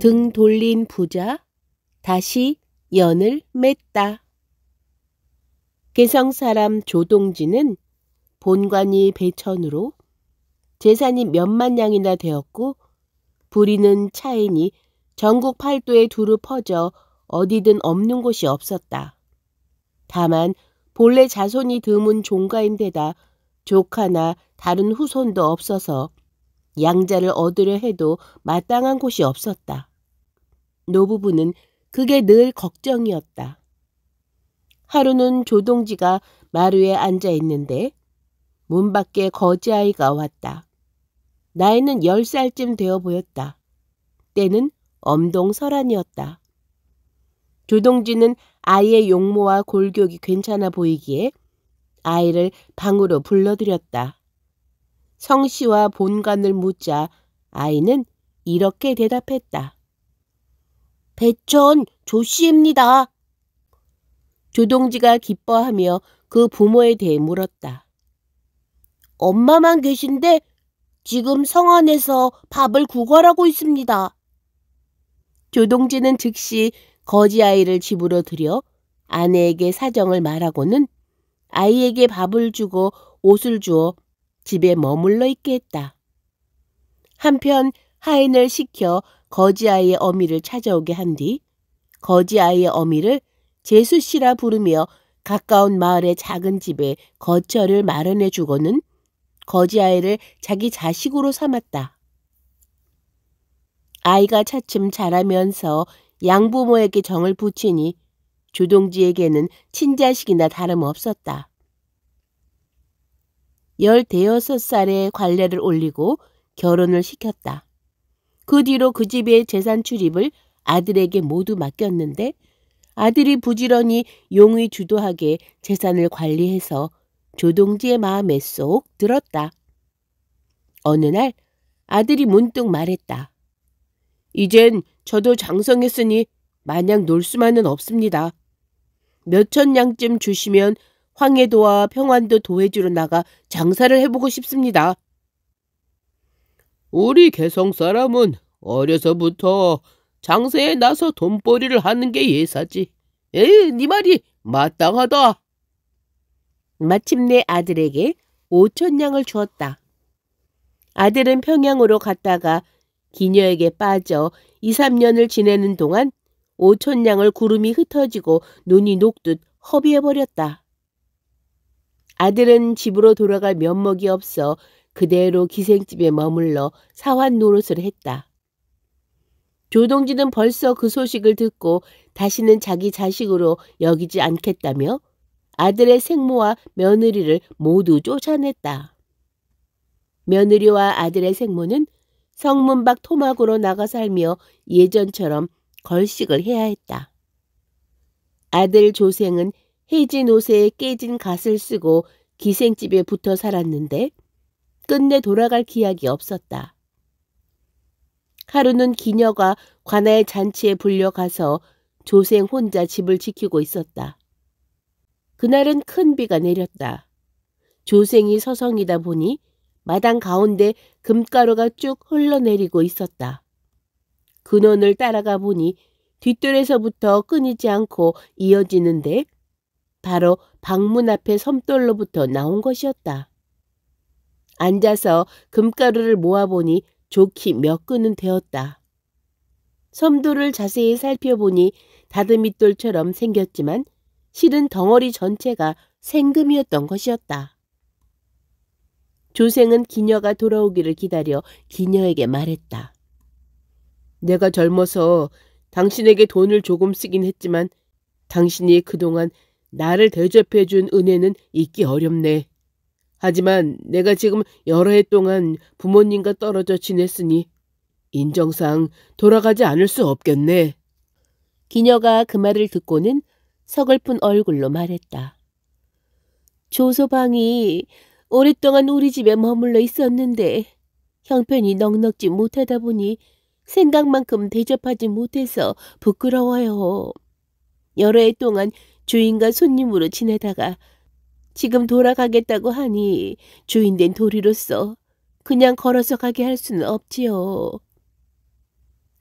등 돌린 부자 다시 연을 맺다. 개성 사람 조동진은 본관이 배천으로 재산이 몇만 냥이나 되었고 부리는 차인이 전국 팔도에 두루 퍼져 어디든 없는 곳이 없었다. 다만 본래 자손이 드문 종가인데다 조카나 다른 후손도 없어서 양자를 얻으려 해도 마땅한 곳이 없었다. 노부부는 그게 늘 걱정이었다. 하루는 조동지가 마루에 앉아 있는데 문 밖에 거지아이가 왔다. 나이는 열살쯤 되어 보였다. 때는 엄동설한이었다. 조동진은 아이의 용모와 골격이 괜찮아 보이기에 아이를 방으로 불러들였다. 성씨와 본관을 묻자 아이는 이렇게 대답했다. 배천 조씨입니다. 조동지가 기뻐하며 그 부모에 대해 물었다. 엄마만 계신데 지금 성 안에서 밥을 구걸하고 있습니다. 조동지는 즉시 거지 아이를 집으로 들여 아내에게 사정을 말하고는 아이에게 밥을 주고 옷을 주어 집에 머물러 있게 했다. 한편 하인을 시켜 거지 아이의 어미를 찾아오게 한 뒤 거지 아이의 어미를 제수 씨라 부르며 가까운 마을의 작은 집에 거처를 마련해 주고는 거지 아이를 자기 자식으로 삼았다. 아이가 차츰 자라면서 양부모에게 정을 붙이니 조동지에게는 친자식이나 다름없었다. 열대여섯 살에 관례를 올리고 결혼을 시켰다. 그 뒤로 그 집의 재산 출입을 아들에게 모두 맡겼는데 아들이 부지런히 용의 주도하게 재산을 관리해서 조동지의 마음에 쏙 들었다. 어느 날 아들이 문득 말했다. 이젠 저도 장성했으니 마냥 놀 수만은 없습니다. 몇 천 냥쯤 주시면 황해도와 평안도 도해주로 나가 장사를 해보고 싶습니다. 우리 개성 사람은 어려서부터 장사에 나서 돈벌이를 하는 게 예사지. 에이, 네 말이 마땅하다. 마침내 아들에게 오천 냥을 주었다. 아들은 평양으로 갔다가 기녀에게 빠져 2, 3년을 지내는 동안 오천냥을 구름이 흩어지고 눈이 녹듯 허비해버렸다. 아들은 집으로 돌아갈 면목이 없어 그대로 기생집에 머물러 사환 노릇을 했다. 조동진은 벌써 그 소식을 듣고 다시는 자기 자식으로 여기지 않겠다며 아들의 생모와 며느리를 모두 쫓아냈다. 며느리와 아들의 생모는 성문 밖 토막으로 나가 살며 예전처럼 걸식을 해야 했다. 아들 조생은 해진 옷에 깨진 갓을 쓰고 기생집에 붙어 살았는데 끝내 돌아갈 기약이 없었다. 하루는 기녀가 관아의 잔치에 불려가서 조생 혼자 집을 지키고 있었다. 그날은 큰 비가 내렸다. 조생이 서성이다 보니 마당 가운데 금가루가 쭉 흘러내리고 있었다. 근원을 따라가 보니 뒷돌에서부터 끊이지 않고 이어지는데 바로 방문 앞에 섬돌로부터 나온 것이었다. 앉아서 금가루를 모아보니 좋기 몇 근은 되었다. 섬돌을 자세히 살펴보니 다듬이돌처럼 생겼지만 실은 덩어리 전체가 생금이었던 것이었다. 조생은 기녀가 돌아오기를 기다려 기녀에게 말했다. 내가 젊어서 당신에게 돈을 조금 쓰긴 했지만 당신이 그동안 나를 대접해 준 은혜는 잊기 어렵네. 하지만 내가 지금 여러 해 동안 부모님과 떨어져 지냈으니 인정상 돌아가지 않을 수 없겠네. 기녀가 그 말을 듣고는 서글픈 얼굴로 말했다. 조소방이 오랫동안 우리 집에 머물러 있었는데 형편이 넉넉지 못하다 보니 생각만큼 대접하지 못해서 부끄러워요. 여러 해 동안 주인과 손님으로 지내다가 지금 돌아가겠다고 하니 주인된 도리로서 그냥 걸어서 가게 할 수는 없지요.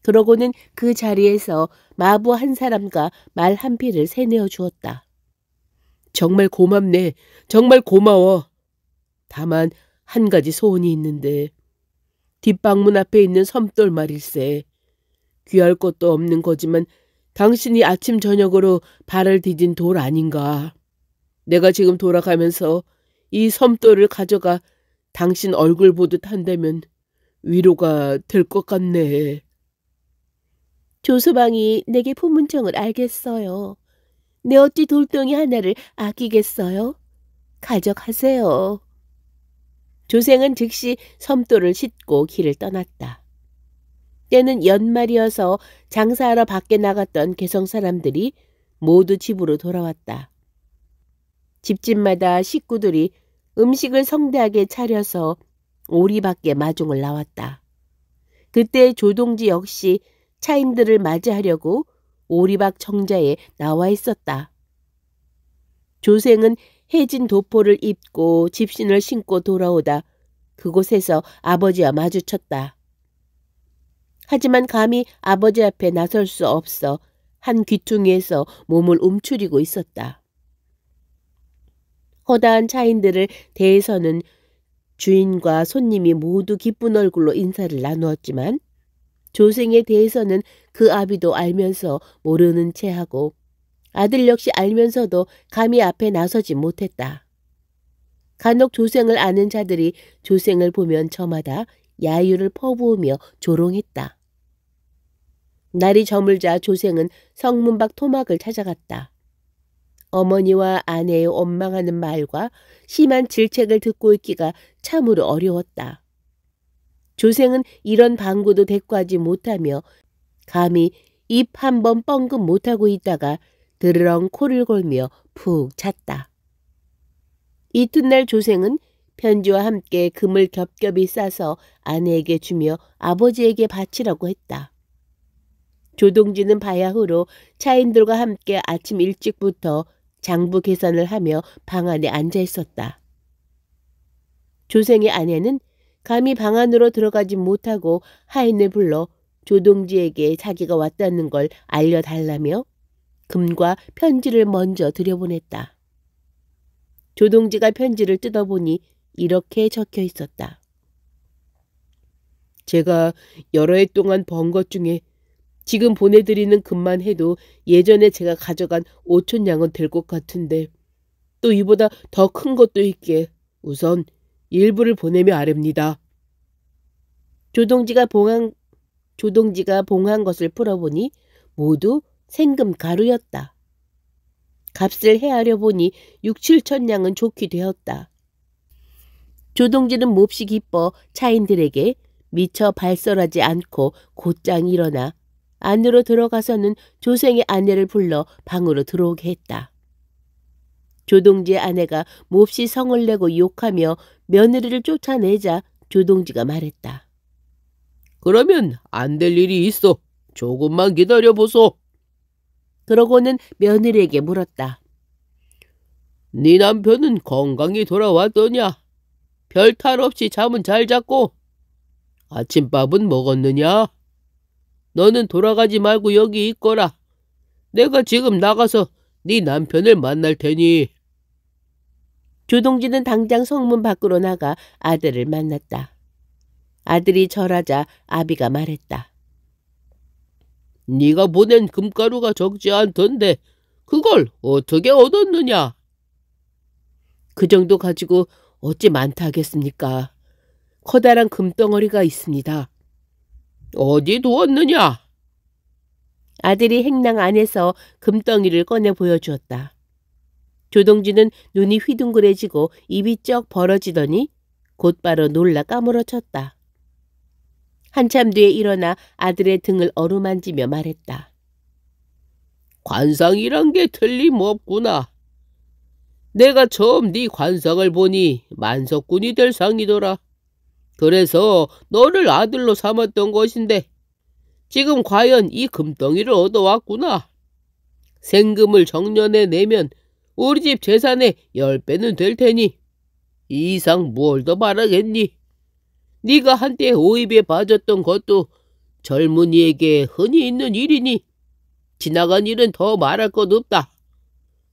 그러고는 그 자리에서 마부 한 사람과 말 한 필을 세내어 주었다. 정말 고맙네. 정말 고마워. 다만 한 가지 소원이 있는데 뒷방문 앞에 있는 섬돌 말일세. 귀할 것도 없는 거지만 당신이 아침 저녁으로 발을 디딘 돌 아닌가. 내가 지금 돌아가면서 이 섬돌을 가져가 당신 얼굴 보듯 한다면 위로가 될 것 같네. 조서방이 내게 품문청을 알겠어요. 내 어찌 돌덩이 하나를 아끼겠어요? 가져가세요. 조생은 즉시 섬돌을 싣고 길을 떠났다. 때는 연말이어서 장사하러 밖에 나갔던 개성 사람들이 모두 집으로 돌아왔다. 집집마다 식구들이 음식을 성대하게 차려서 오리 밖에 마중을 나왔다. 그때 조동지 역시 차임들을 맞이하려고 오리박 정자에 나와 있었다. 조생은 해진 도포를 입고 집신을 신고 돌아오다 그곳에서 아버지와 마주쳤다. 하지만 감히 아버지 앞에 나설 수 없어 한 귀퉁이에서 몸을 움츠리고 있었다. 허다한 차인들을 대해서는 주인과 손님이 모두 기쁜 얼굴로 인사를 나누었지만 조생에 대해서는 그 아비도 알면서 모르는 채 하고 아들 역시 알면서도 감히 앞에 나서지 못했다. 간혹 조생을 아는 자들이 조생을 보면 저마다 야유를 퍼부으며 조롱했다. 날이 저물자 조생은 성문 박 토막을 찾아갔다. 어머니와 아내의 원망하는 말과 심한 질책을 듣고 있기가 참으로 어려웠다. 조생은 이런 방구도 대꾸하지 못하며 감히 입 한 번 뻥긋 못하고 있다가 드르렁 코를 골며 푹 잤다. 이튿날 조생은 편지와 함께 금을 겹겹이 싸서 아내에게 주며 아버지에게 바치라고 했다. 조동진은 바야흐로 차인들과 함께 아침 일찍부터 장부 계산을 하며 방 안에 앉아 있었다. 조생의 아내는 감히 방 안으로 들어가지 못하고 하인을 불러 조동지에게 자기가 왔다는 걸 알려달라며 금과 편지를 먼저 들여보냈다. 조동지가 편지를 뜯어보니 이렇게 적혀 있었다. 제가 여러 해 동안 번 것 중에 지금 보내드리는 금만 해도 예전에 제가 가져간 5천 양은 될 것 같은데 또 이보다 더 큰 것도 있기에 우선 일부를 보내며 아렵니다. 조동지가 봉한 조동지가 봉한 것을 풀어보니 모두 생금 가루였다. 값을 헤아려 보니 육칠천 냥은 좋게 되었다. 조동진은 몹시 기뻐 차인들에게 미처 발설하지 않고 곧장 일어나 안으로 들어가서는 조생의 아내를 불러 방으로 들어오게 했다. 조동지의 아내가 몹시 성을 내고 욕하며 며느리를 쫓아내자 조동지가 말했다. 그러면 안 될 일이 있어. 조금만 기다려보소. 그러고는 며느리에게 물었다. 네 남편은 건강히 돌아왔더냐? 별 탈 없이 잠은 잘 잤고 아침밥은 먹었느냐? 너는 돌아가지 말고 여기 있거라. 내가 지금 나가서 네 남편을 만날 테니. 조동진은 당장 성문 밖으로 나가 아들을 만났다. 아들이 절하자 아비가 말했다. 네가 보낸 금가루가 적지 않던데 그걸 어떻게 얻었느냐? 그 정도 가지고 어찌 많다 하겠습니까? 커다란 금덩어리가 있습니다. 어디 두었느냐? 아들이 행랑 안에서 금덩이를 꺼내 보여주었다. 조동진은 눈이 휘둥그레지고 입이 쩍 벌어지더니 곧바로 놀라 까무러쳤다. 한참 뒤에 일어나 아들의 등을 어루만지며 말했다. 관상이란 게 틀림없구나. 내가 처음 네 관상을 보니 만석군이 될 상이더라. 그래서 너를 아들로 삼았던 것인데 지금 과연 이 금덩이를 얻어왔구나. 생금을 정년에 내면 우리 집 재산의 열배는될 테니 이상 뭘 더 바라겠니? 네가 한때 오입에 빠졌던 것도 젊은이에게 흔히 있는 일이니 지나간 일은 더 말할 것 없다.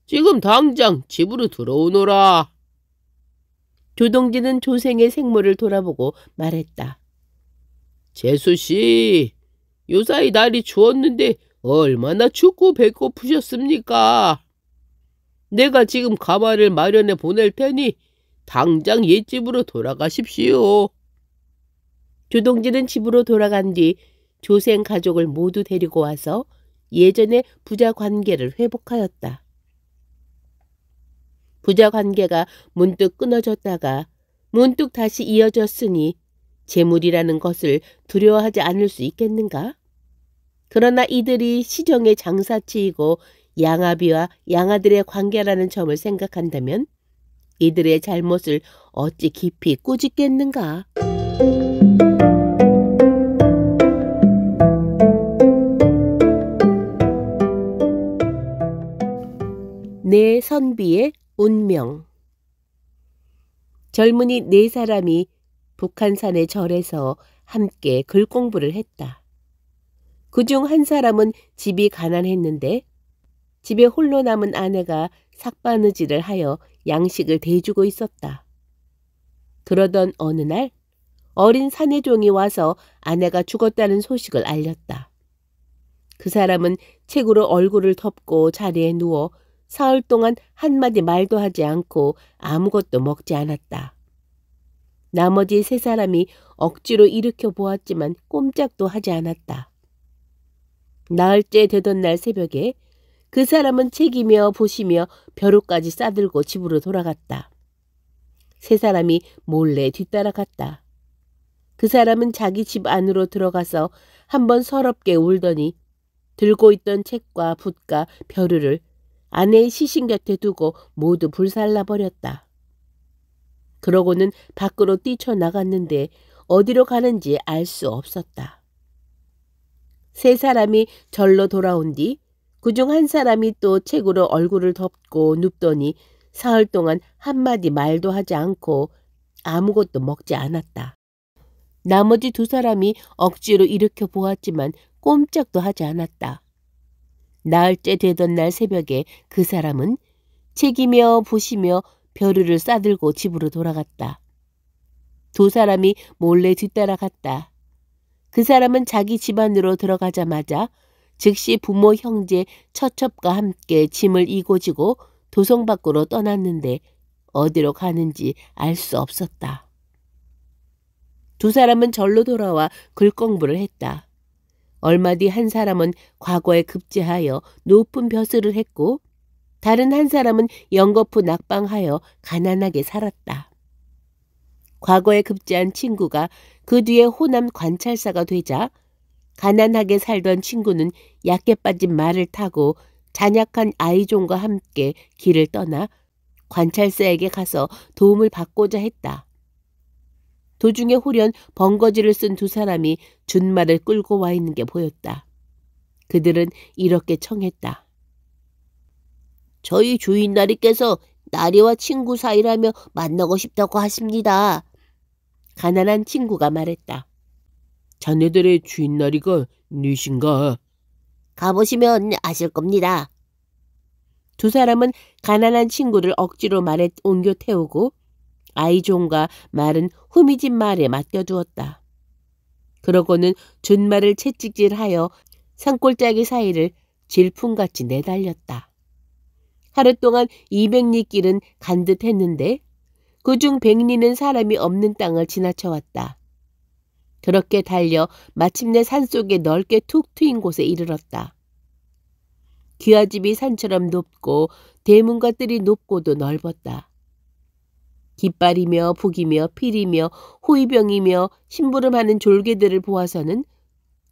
지금 당장 집으로 들어오너라. 조동진은 조생의 생모를 돌아보고 말했다. 재수씨, 요사이 날이 추웠는데 얼마나 춥고 배고프셨습니까? 내가 지금 가마를 마련해 보낼 테니 당장 옛집으로 돌아가십시오. 조동진은 집으로 돌아간 뒤 조생 가족을 모두 데리고 와서 예전의 부자 관계를 회복하였다. 부자 관계가 문득 끊어졌다가 문득 다시 이어졌으니 재물이라는 것을 두려워하지 않을 수 있겠는가? 그러나 이들이 시정의 장사치이고 양아비와 양아들의 관계라는 점을 생각한다면 이들의 잘못을 어찌 깊이 꾸짖겠는가? 내 선비의 운명. 젊은이 네 사람이 북한산의 절에서 함께 글 공부를 했다. 그 중 한 사람은 집이 가난했는데 집에 홀로 남은 아내가 삭바느질을 하여 양식을 대주고 있었다. 그러던 어느 날 어린 사내종이 와서 아내가 죽었다는 소식을 알렸다. 그 사람은 책으로 얼굴을 덮고 자리에 누워 사흘 동안 한마디 말도 하지 않고 아무것도 먹지 않았다. 나머지 세 사람이 억지로 일으켜 보았지만 꼼짝도 하지 않았다. 나흘째 되던 날 새벽에 그 사람은 책이며 보시며 벼룩까지 싸들고 집으로 돌아갔다. 세 사람이 몰래 뒤따라갔다. 그 사람은 자기 집 안으로 들어가서 한 번 서럽게 울더니 들고 있던 책과 붓과 벼루를 아내의 시신 곁에 두고 모두 불살라 버렸다. 그러고는 밖으로 뛰쳐나갔는데 어디로 가는지 알 수 없었다. 세 사람이 절로 돌아온 뒤 그중 한 사람이 또 책으로 얼굴을 덮고 눕더니 사흘 동안 한마디 말도 하지 않고 아무것도 먹지 않았다. 나머지 두 사람이 억지로 일으켜 보았지만 꼼짝도 하지 않았다. 나흘째 되던 날 새벽에 그 사람은 책이며 보시며 벼르를 싸들고 집으로 돌아갔다. 두 사람이 몰래 뒤따라갔다. 그 사람은 자기 집안으로 들어가자마자 즉시 부모 형제 처첩과 함께 짐을 이고지고 도성 밖으로 떠났는데 어디로 가는지 알 수 없었다. 두 사람은 절로 돌아와 글공부를 했다. 얼마 뒤 한 사람은 과거에 급제하여 높은 벼슬을 했고 다른 한 사람은 연거푸 낙방하여 가난하게 살았다. 과거에 급제한 친구가 그 뒤에 호남 관찰사가 되자 가난하게 살던 친구는 약에 빠진 말을 타고 잔약한 아이종과 함께 길을 떠나 관찰사에게 가서 도움을 받고자 했다. 도중에 홀연 번거지를 쓴 두 사람이 준말을 끌고 와 있는 게 보였다. 그들은 이렇게 청했다. 저희 주인 나리께서 나리와 친구 사이라며 만나고 싶다고 하십니다. 가난한 친구가 말했다. 자네들의 주인 나리가 니신가? 가보시면 아실 겁니다. 두 사람은 가난한 친구를 억지로 말에 옮겨 태우고 아이종과 말은 후미진 말에 맡겨두었다. 그러고는 준말을 채찍질하여 산골짜기 사이를 질풍같이 내달렸다. 하루 동안 200리 길은 간듯 했는데 그중 100리는 사람이 없는 땅을 지나쳐왔다. 그렇게 달려 마침내 산속에 넓게 툭 트인 곳에 이르렀다. 귀하집이 산처럼 높고 대문과 뜰이 높고도 넓었다. 깃발이며 북이며 필이며 호위병이며 심부름하는 졸개들을 보아서는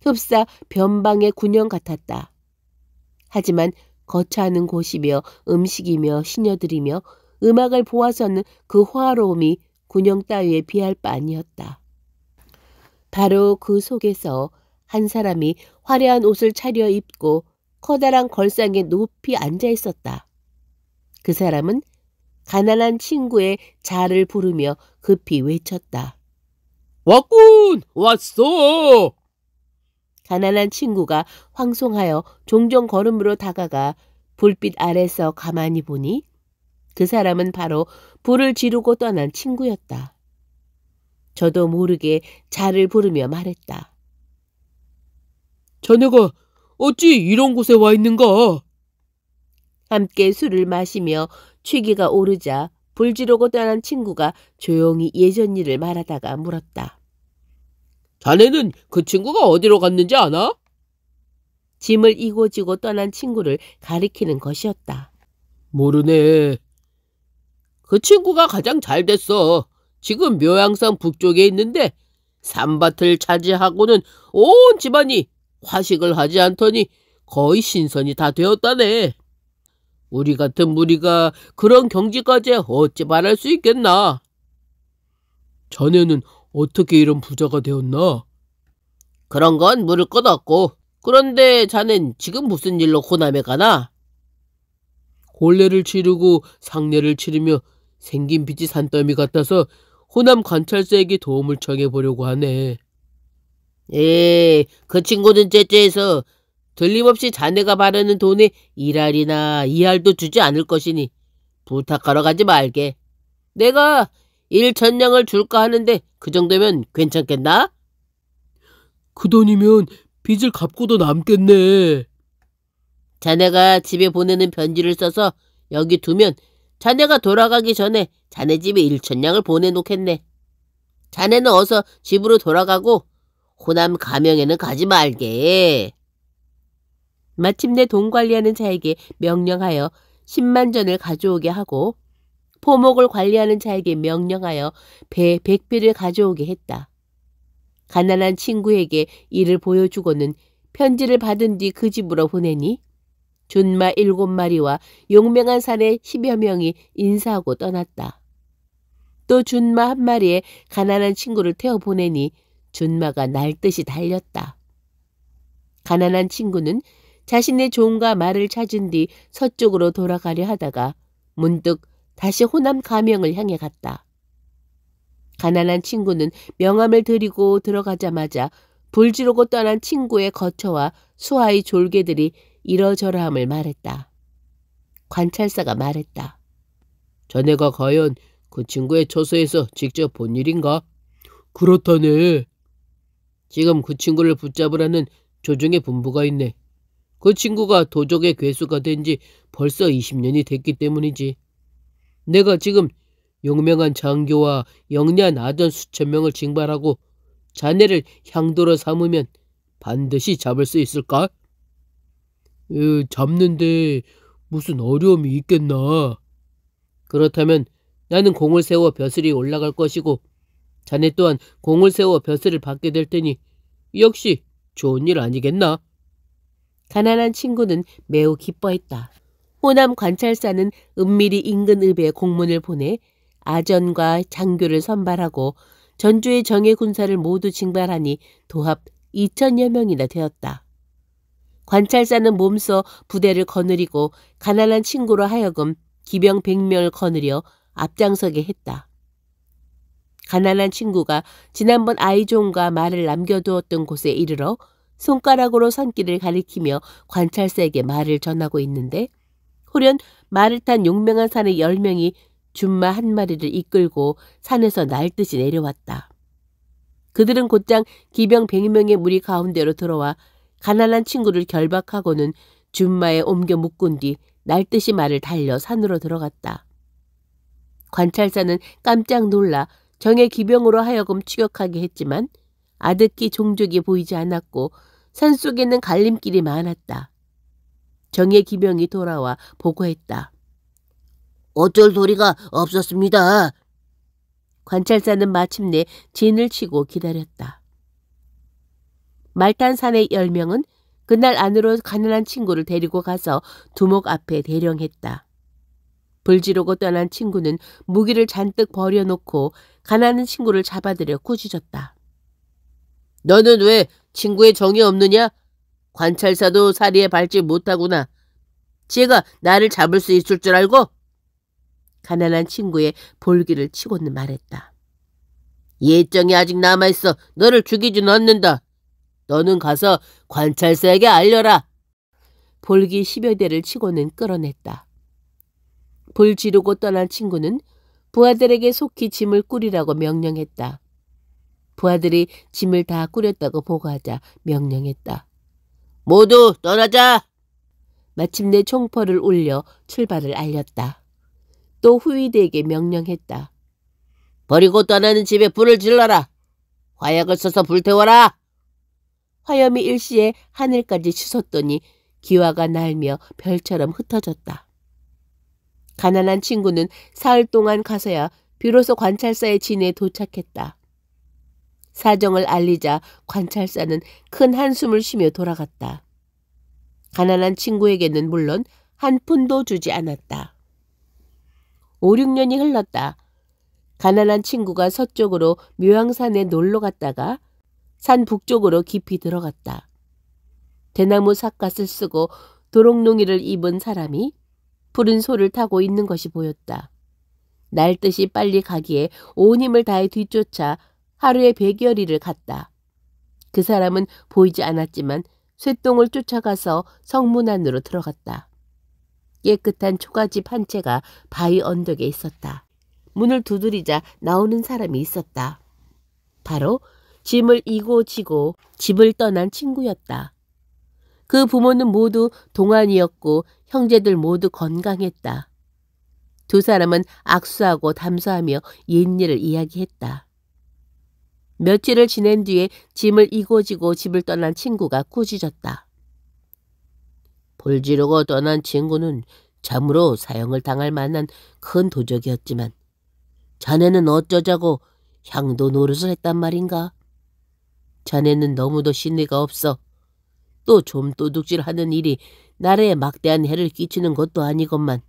흡사 변방의 군영 같았다. 하지만 거처하는 곳이며 음식이며 시녀들이며 음악을 보아서는 그 화로움이 군영 따위에 비할 바 아니었다. 바로 그 속에서 한 사람이 화려한 옷을 차려 입고 커다란 걸상에 높이 앉아 있었다. 그 사람은 가난한 친구의 자를 부르며 급히 외쳤다. 왔군! 왔어! 가난한 친구가 황송하여 종종 걸음으로 다가가 불빛 아래서 가만히 보니 그 사람은 바로 불을 지르고 떠난 친구였다. 저도 모르게 자를 부르며 말했다. 자네가 어찌 이런 곳에 와 있는가? 함께 술을 마시며 취기가 오르자 불지르고 떠난 친구가 조용히 예전 일을 말하다가 물었다. 자네는 그 친구가 어디로 갔는지 아나? 짐을 이고지고 떠난 친구를 가리키는 것이었다. 모르네. 그 친구가 가장 잘 됐어. 지금 묘양산 북쪽에 있는데 산밭을 차지하고는 온 집안이 화식을 하지 않더니 거의 신선이 다 되었다네. 우리 같은 무리가 그런 경지까지 어찌 말할 수 있겠나? 전에는 어떻게 이런 부자가 되었나? 그런 건 물을 것 없고 그런데 자넨 지금 무슨 일로 호남에 가나? 혼례를 치르고 상례를 치르며 생긴 빛이 산더미 같아서 호남 관찰사에게 도움을 청해 보려고 하네. 에그 예, 친구는 째째에서 들림없이 자네가 바라는 돈에 일할이나 이할도 주지 않을 것이니 부탁하러 가지 말게. 내가 일천냥을 줄까 하는데 그 정도면 괜찮겠나? 그 돈이면 빚을 갚고도 남겠네. 자네가 집에 보내는 편지를 써서 여기 두면 자네가 돌아가기 전에 자네 집에 일천냥을 보내놓겠네. 자네는 어서 집으로 돌아가고 호남 가명에는 가지 말게. 마침내 돈 관리하는 자에게 명령하여 10만 전을 가져오게 하고 포목을 관리하는 자에게 명령하여 배1 0 0비를 가져오게 했다. 가난한 친구에게 이를 보여주고는 편지를 받은 뒤 그 집으로 보내니 준마 7 마리와 용맹한 산에 1 0여 명이 인사하고 떠났다. 또 준마 한 마리에 가난한 친구를 태워 보내니 준마가 날듯이 달렸다. 가난한 친구는 자신의 종과 말을 찾은 뒤 서쪽으로 돌아가려 하다가 문득 다시 호남 가명을 향해 갔다. 가난한 친구는 명함을 드리고 들어가자마자 불지르고 떠난 친구의 거처와 수하의 졸개들이 이러저러함을 말했다. 관찰사가 말했다. 자네가 과연 그 친구의 처소에서 직접 본 일인가? 그렇다네. 지금 그 친구를 붙잡으라는 조정의 분부가 있네. 그 친구가 도적의 괴수가 된 지 벌써 20년이 됐기 때문이지. 내가 지금 용맹한 장교와 영리한 아전 수천 명을 징발하고 자네를 향도로 삼으면 반드시 잡을 수 있을까? 으, 잡는데 무슨 어려움이 있겠나? 그렇다면 나는 공을 세워 벼슬이 올라갈 것이고 자네 또한 공을 세워 벼슬을 받게 될 테니 역시 좋은 일 아니겠나? 가난한 친구는 매우 기뻐했다. 호남 관찰사는 은밀히 인근 읍에 공문을 보내 아전과 장교를 선발하고 전주의 정예 군사를 모두 징발하니 도합 2천여 명이나 되었다. 관찰사는 몸소 부대를 거느리고 가난한 친구로 하여금 기병 100명을 거느려 앞장서게 했다. 가난한 친구가 지난번 아이종과 말을 남겨두었던 곳에 이르러 손가락으로 선길을 가리키며 관찰사에게 말을 전하고 있는데 홀련 말을 탄 용맹한 산의 열 명이 준마 한 마리를 이끌고 산에서 날듯이 내려왔다. 그들은 곧장 기병 백명의 무리 가운데로 들어와 가난한 친구를 결박하고는 준마에 옮겨 묶은 뒤 날듯이 말을 달려 산으로 들어갔다. 관찰사는 깜짝 놀라 정의 기병으로 하여금 추격하게 했지만 아득히 종족이 보이지 않았고 산속에는 갈림길이 많았다. 정의 기병이 돌아와 보고했다. 어쩔 도리가 없었습니다. 관찰사는 마침내 진을 치고 기다렸다. 말탄산의 열명은 그날 안으로 가난한 친구를 데리고 가서 두목 앞에 대령했다. 불지르고 떠난 친구는 무기를 잔뜩 버려놓고 가난한 친구를 잡아들여 꾸짖었다. 너는 왜 친구의 정이 없느냐? 관찰사도 사리에 밟지 못하구나. 지가 나를 잡을 수 있을 줄 알고? 가난한 친구의 볼기를 치고는 말했다. 예정이 아직 남아있어. 너를 죽이진 않는다. 너는 가서 관찰사에게 알려라. 볼기 십여 대를 치고는 끌어냈다. 불 지르고 떠난 친구는 부하들에게 속히 짐을 꾸리라고 명령했다. 부하들이 짐을 다 꾸렸다고 보고하자 명령했다. 모두 떠나자! 마침내 총포를 울려 출발을 알렸다. 또 후위대에게 명령했다. 버리고 떠나는 집에 불을 질러라! 화약을 써서 불태워라! 화염이 일시에 하늘까지 치솟더니 기화가 날며 별처럼 흩어졌다. 가난한 친구는 사흘 동안 가서야 비로소 관찰사의 진에 도착했다. 사정을 알리자 관찰사는 큰 한숨을 쉬며 돌아갔다. 가난한 친구에게는 물론 한 푼도 주지 않았다. 5, 6년이 흘렀다. 가난한 친구가 서쪽으로 묘양산에 놀러 갔다가 산 북쪽으로 깊이 들어갔다. 대나무 삿갓을 쓰고 도롱농이를 입은 사람이 푸른 소를 타고 있는 것이 보였다. 날뜻이 빨리 가기에 온 힘을 다해 뒤쫓아 하루에 백여리를 갔다. 그 사람은 보이지 않았지만 쇠똥을 쫓아가서 성문 안으로 들어갔다. 깨끗한 초가집 한 채가 바위 언덕에 있었다. 문을 두드리자 나오는 사람이 있었다. 바로 짐을 이고 지고 집을 떠난 친구였다. 그 부모는 모두 동안이었고 형제들 모두 건강했다. 두 사람은 악수하고 담소하며 옛일을 이야기했다. 며칠을 지낸 뒤에 짐을 이고지고 집을 떠난 친구가 꾸짖었다. 볼지르고 떠난 친구는 참으로 사형을 당할 만한 큰 도적이었지만 자네는 어쩌자고 향도 노릇을 했단 말인가? 자네는 너무도 신뢰가 없어. 또 좀 도둑질하는 일이 나라에 막대한 해를 끼치는 것도 아니건만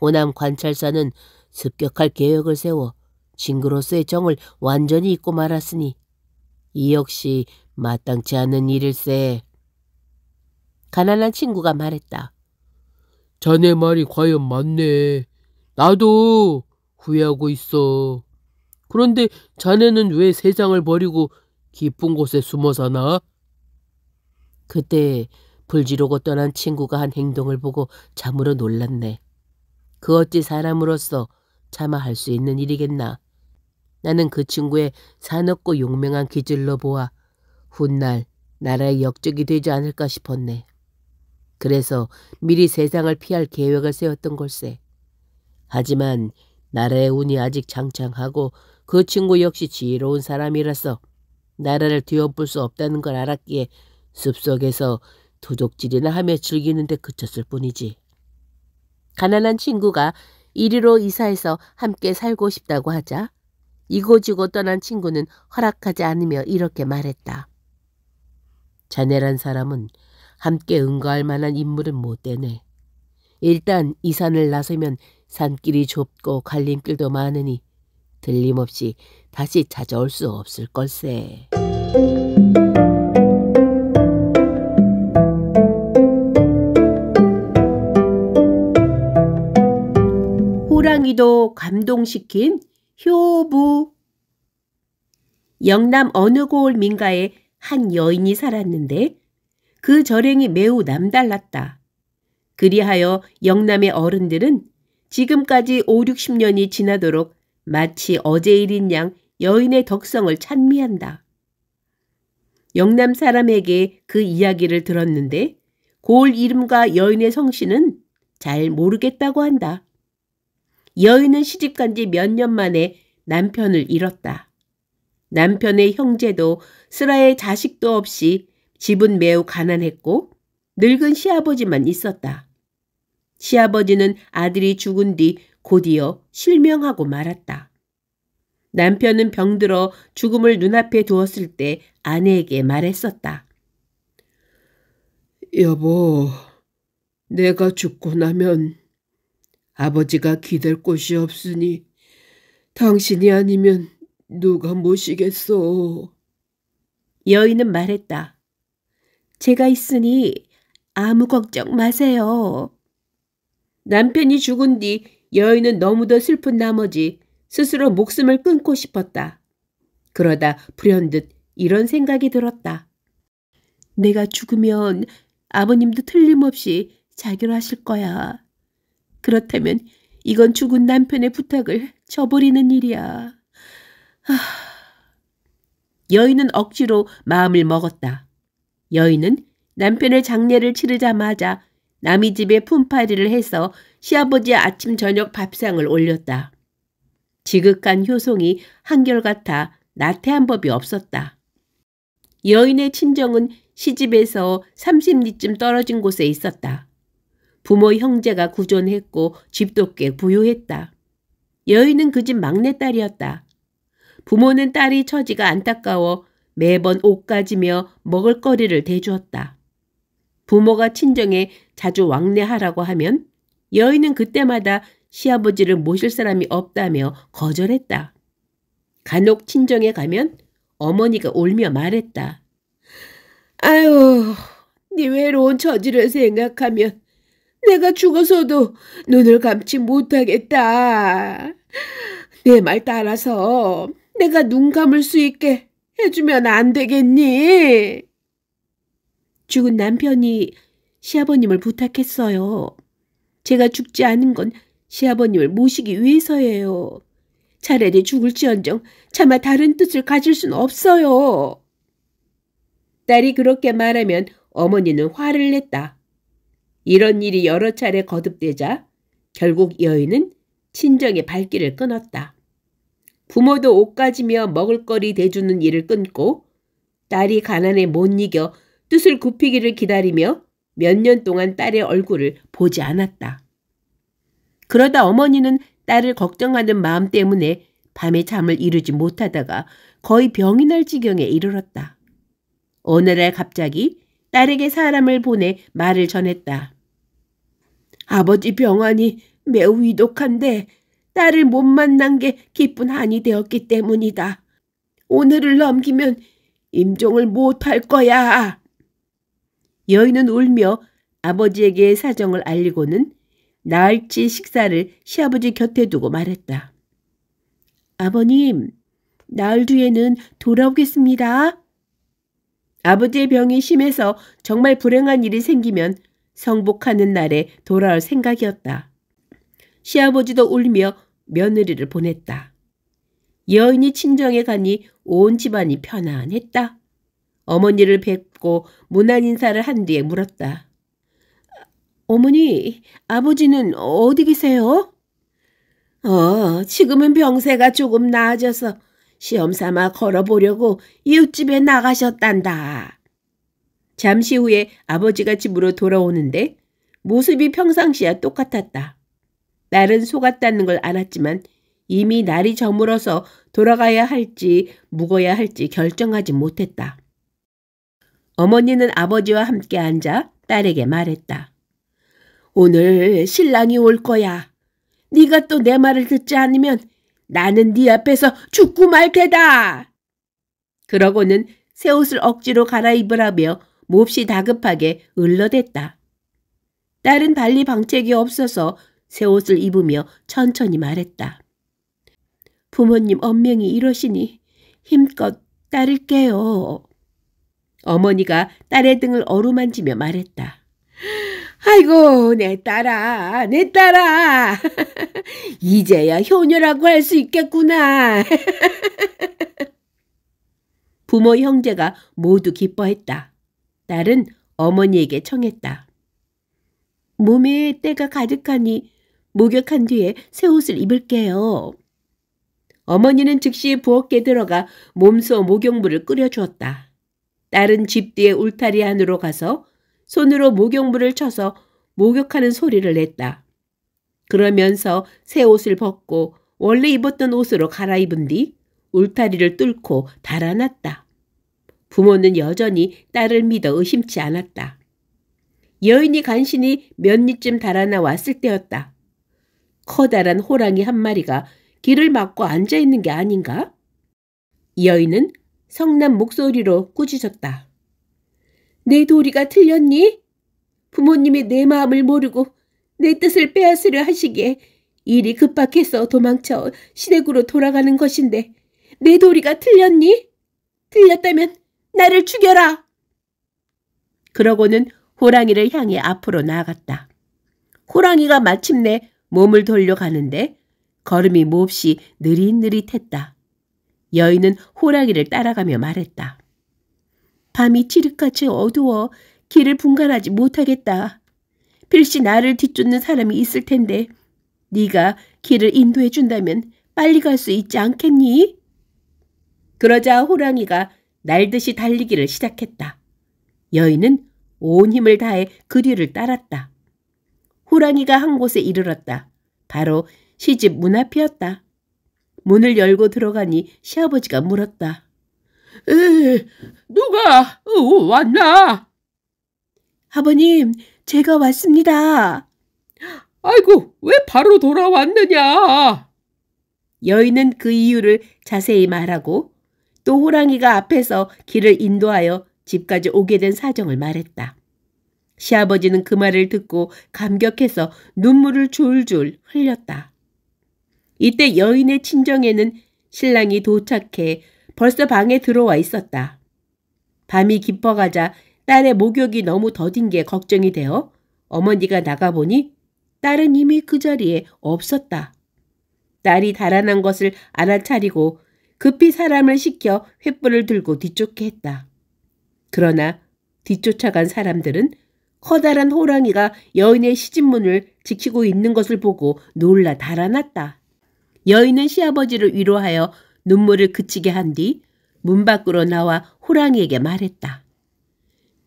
호남 관찰사는 습격할 계획을 세워 친구로서의 정을 완전히 잊고 말았으니 이 역시 마땅치 않은 일일세. 가난한 친구가 말했다. 자네 말이 과연 맞네. 나도 후회하고 있어. 그런데 자네는 왜 세상을 버리고 깊은 곳에 숨어 사나? 그때 불지르고 떠난 친구가 한 행동을 보고 참으로 놀랐네. 그 어찌 사람으로서 참아 할수 있는 일이겠나. 나는 그 친구의 사놓고 용맹한 기질로 보아 훗날 나라의 역적이 되지 않을까 싶었네. 그래서 미리 세상을 피할 계획을 세웠던 걸세. 하지만 나라의 운이 아직 장창하고 그 친구 역시 지혜로운 사람이라서 나라를 뒤엎을 수 없다는 걸 알았기에 숲속에서 도둑질이나 하며 즐기는데 그쳤을 뿐이지. 가난한 친구가 이리로 이사해서 함께 살고 싶다고 하자 이고지고 떠난 친구는 허락하지 않으며 이렇게 말했다. 자네란 사람은 함께 응가할 만한 인물은 못 되네. 일단 이 산을 나서면 산길이 좁고 갈림길도 많으니 들림없이 다시 찾아올 수 없을 걸세. 호랑이도 감동시킨 효부. 영남 어느 고을 민가에 한 여인이 살았는데 그 절행이 매우 남달랐다. 그리하여 영남의 어른들은 지금까지 5, 60년이 지나도록 마치 어제 일인 양 여인의 덕성을 찬미한다. 영남 사람에게 그 이야기를 들었는데 고을 이름과 여인의 성씨는 잘 모르겠다고 한다. 여인은 시집간 지 몇 년 만에 남편을 잃었다. 남편의 형제도 쓰라의 자식도 없이 집은 매우 가난했고 늙은 시아버지만 있었다. 시아버지는 아들이 죽은 뒤 곧이어 실명하고 말았다. 남편은 병들어 죽음을 눈앞에 두었을 때 아내에게 말했었다. 여보, 내가 죽고 나면 아버지가 기댈 곳이 없으니 당신이 아니면 누가 모시겠소. 여인은 말했다. 제가 있으니 아무 걱정 마세요. 남편이 죽은 뒤 여인은 너무도 슬픈 나머지 스스로 목숨을 끊고 싶었다. 그러다 불현듯 이런 생각이 들었다. 내가 죽으면 아버님도 틀림없이 자결하실 거야. 그렇다면 이건 죽은 남편의 부탁을 저버리는 일이야. 하... 여인은 억지로 마음을 먹었다. 여인은 남편의 장례를 치르자마자 남이 집에 품팔이를 해서 시아버지의 아침 저녁 밥상을 올렸다. 지극한 효송이 한결같아 나태한 법이 없었다. 여인의 친정은 시집에서 30리쯤 떨어진 곳에 있었다. 부모 형제가 구존했고 집도 꽤 부유했다. 여인은 그 집 막내딸이었다. 부모는 딸이 처지가 안타까워 매번 옷가지며 먹을거리를 대주었다. 부모가 친정에 자주 왕래하라고 하면 여인은 그때마다 시아버지를 모실 사람이 없다며 거절했다. 간혹 친정에 가면 어머니가 울며 말했다. 아유, 네 외로운 처지를 생각하면 내가 죽어서도 눈을 감지 못하겠다. 내 말 따라서 내가 눈 감을 수 있게 해주면 안 되겠니? 죽은 남편이 시아버님을 부탁했어요. 제가 죽지 않은 건 시아버님을 모시기 위해서예요. 차라리 죽을지언정 차마 다른 뜻을 가질 순 없어요. 딸이 그렇게 말하면 어머니는 화를 냈다. 이런 일이 여러 차례 거듭되자 결국 여인은 친정의 발길을 끊었다. 부모도 옷가지며 먹을거리 대주는 일을 끊고 딸이 가난에 못 이겨 뜻을 굽히기를 기다리며 몇 년 동안 딸의 얼굴을 보지 않았다. 그러다 어머니는 딸을 걱정하는 마음 때문에 밤에 잠을 이루지 못하다가 거의 병이 날 지경에 이르렀다. 어느 날 갑자기 딸에게 사람을 보내 말을 전했다. 아버지 병환이 매우 위독한데 딸을 못 만난 게 기쁜 한이 되었기 때문이다. 오늘을 넘기면 임종을 못 할 거야. 여인은 울며 아버지에게 사정을 알리고는 날치 식사를 시아버지 곁에 두고 말했다. 아버님, 날 뒤에는 돌아오겠습니다. 아버지의 병이 심해서 정말 불행한 일이 생기면 성복하는 날에 돌아올 생각이었다. 시아버지도 울며 며느리를 보냈다. 여인이 친정에 가니 온 집안이 편안했다. 어머니를 뵙고 무난 인사를 한 뒤에 물었다. 어머니, 아버지는 어디 계세요? 어, 지금은 병세가 조금 나아져서 시험 삼아 걸어보려고 이웃집에 나가셨단다. 잠시 후에 아버지가 집으로 돌아오는데 모습이 평상시와 똑같았다. 날은 속았다는 걸 알았지만 이미 날이 저물어서 돌아가야 할지 묵어야 할지 결정하지 못했다. 어머니는 아버지와 함께 앉아 딸에게 말했다. 오늘 신랑이 올 거야. 네가 또 내 말을 듣지 않으면 나는 네 앞에서 죽고 말 테다. 그러고는 새 옷을 억지로 갈아입으라며 몹시 다급하게 을러댔다. 딸은 발리 방책이 없어서 새 옷을 입으며 천천히 말했다. 부모님 엄명이 이러시니 힘껏 따를게요. 어머니가 딸의 등을 어루만지며 말했다. 아이고 내 딸아 내 딸아 이제야 효녀라고 할 수 있겠구나. 부모 형제가 모두 기뻐했다. 딸은 어머니에게 청했다. 몸에 때가 가득하니 목욕한 뒤에 새 옷을 입을게요. 어머니는 즉시 부엌에 들어가 몸소 목욕물을 끓여주었다. 딸은 집 뒤에 울타리 안으로 가서 손으로 목욕물을 쳐서 목욕하는 소리를 냈다. 그러면서 새 옷을 벗고 원래 입었던 옷으로 갈아입은 뒤 울타리를 뚫고 달아났다. 부모는 여전히 딸을 믿어 의심치 않았다. 여인이 간신히 몇 리쯤 달아나 왔을 때였다. 커다란 호랑이 한 마리가 길을 막고 앉아 있는 게 아닌가? 여인은 성난 목소리로 꾸짖었다. 내 도리가 틀렸니? 부모님이 내 마음을 모르고 내 뜻을 빼앗으려 하시기에 일이 급박해서 도망쳐 시댁으로 돌아가는 것인데 내 도리가 틀렸니? 틀렸다면 나를 죽여라! 그러고는 호랑이를 향해 앞으로 나아갔다. 호랑이가 마침내 몸을 돌려가는데 걸음이 몹시 느릿느릿했다. 여인은 호랑이를 따라가며 말했다. 밤이 찌륵같이 어두워 길을 분간하지 못하겠다. 필시 나를 뒤쫓는 사람이 있을 텐데 네가 길을 인도해 준다면 빨리 갈 수 있지 않겠니? 그러자 호랑이가 날듯이 달리기를 시작했다. 여인은 온 힘을 다해 그 뒤를 따랐다. 호랑이가 한 곳에 이르렀다. 바로 시집 문 앞이었다. 문을 열고 들어가니 시아버지가 물었다. 에, 누가 어, 왔나? 아버님, 제가 왔습니다. 아이고, 왜 바로 돌아왔느냐? 여인은 그 이유를 자세히 말하고 또 호랑이가 앞에서 길을 인도하여 집까지 오게 된 사정을 말했다. 시아버지는 그 말을 듣고 감격해서 눈물을 줄줄 흘렸다. 이때 여인의 친정에는 신랑이 도착해 벌써 방에 들어와 있었다. 밤이 깊어가자 딸의 목욕이 너무 더딘 게 걱정이 되어 어머니가 나가보니 딸은 이미 그 자리에 없었다. 딸이 달아난 것을 알아차리고 급히 사람을 시켜 횃불을 들고 뒤쫓게 했다. 그러나 뒤쫓아간 사람들은 커다란 호랑이가 여인의 시집문을 지키고 있는 것을 보고 놀라 달아났다. 여인은 시아버지를 위로하여 눈물을 그치게 한 뒤 문 밖으로 나와 호랑이에게 말했다.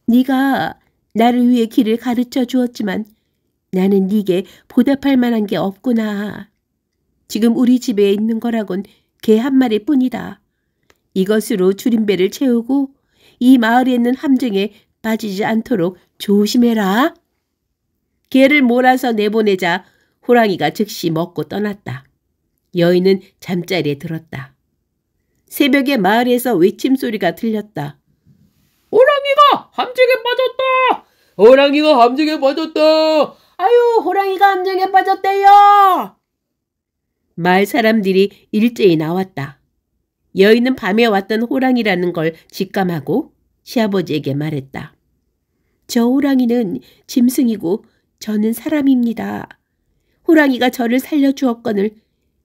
네가 나를 위해 길을 가르쳐 주었지만 나는 네게 보답할 만한 게 없구나. 지금 우리 집에 있는 거라곤 개한 마리 뿐이다. 이것으로 줄임배를 채우고 이 마을에 있는 함정에 빠지지 않도록 조심해라. 개를 몰아서 내보내자 호랑이가 즉시 먹고 떠났다. 여인은 잠자리에 들었다. 새벽에 마을에서 외침 소리가 들렸다. 호랑이가 함정에 빠졌다! 호랑이가 함정에 빠졌다! 아유, 호랑이가 함정에 빠졌대요! 마을 사람들이 일제히 나왔다. 여인은 밤에 왔던 호랑이라는 걸 직감하고 시아버지에게 말했다. 저 호랑이는 짐승이고 저는 사람입니다. 호랑이가 저를 살려주었건을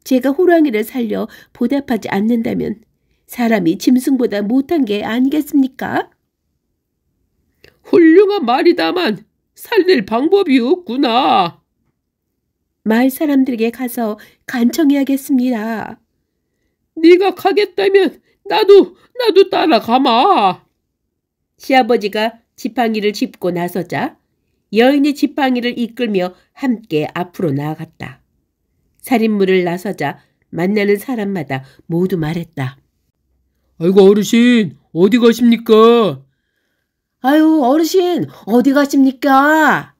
제가 호랑이를 살려 보답하지 않는다면 사람이 짐승보다 못한 게 아니겠습니까? 훌륭한 말이다만 살릴 방법이 없구나. 마을 사람들에게 가서 간청해야겠습니다. 네가 가겠다면 나도 나도 따라가마. 시아버지가 지팡이를 짚고 나서자 여인이 지팡이를 이끌며 함께 앞으로 나아갔다. 살인물을 나서자 만나는 사람마다 모두 말했다. 아이고 어르신 어디 가십니까? 아유 어르신 어디 가십니까?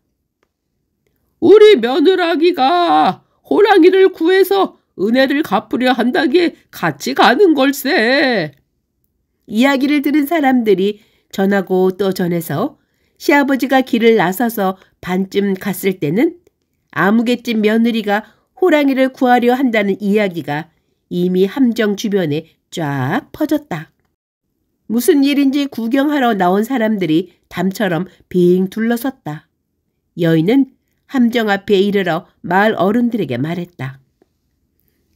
우리 며느라기가 호랑이를 구해서 은혜를 갚으려 한다기에 같이 가는 걸세. 이야기를 들은 사람들이 전하고 또 전해서 시아버지가 길을 나서서 반쯤 갔을 때는 아무개집 며느리가 호랑이를 구하려 한다는 이야기가 이미 함정 주변에 쫙 퍼졌다. 무슨 일인지 구경하러 나온 사람들이 담처럼 빙 둘러섰다. 여인은 함정 앞에 이르러 마을 어른들에게 말했다.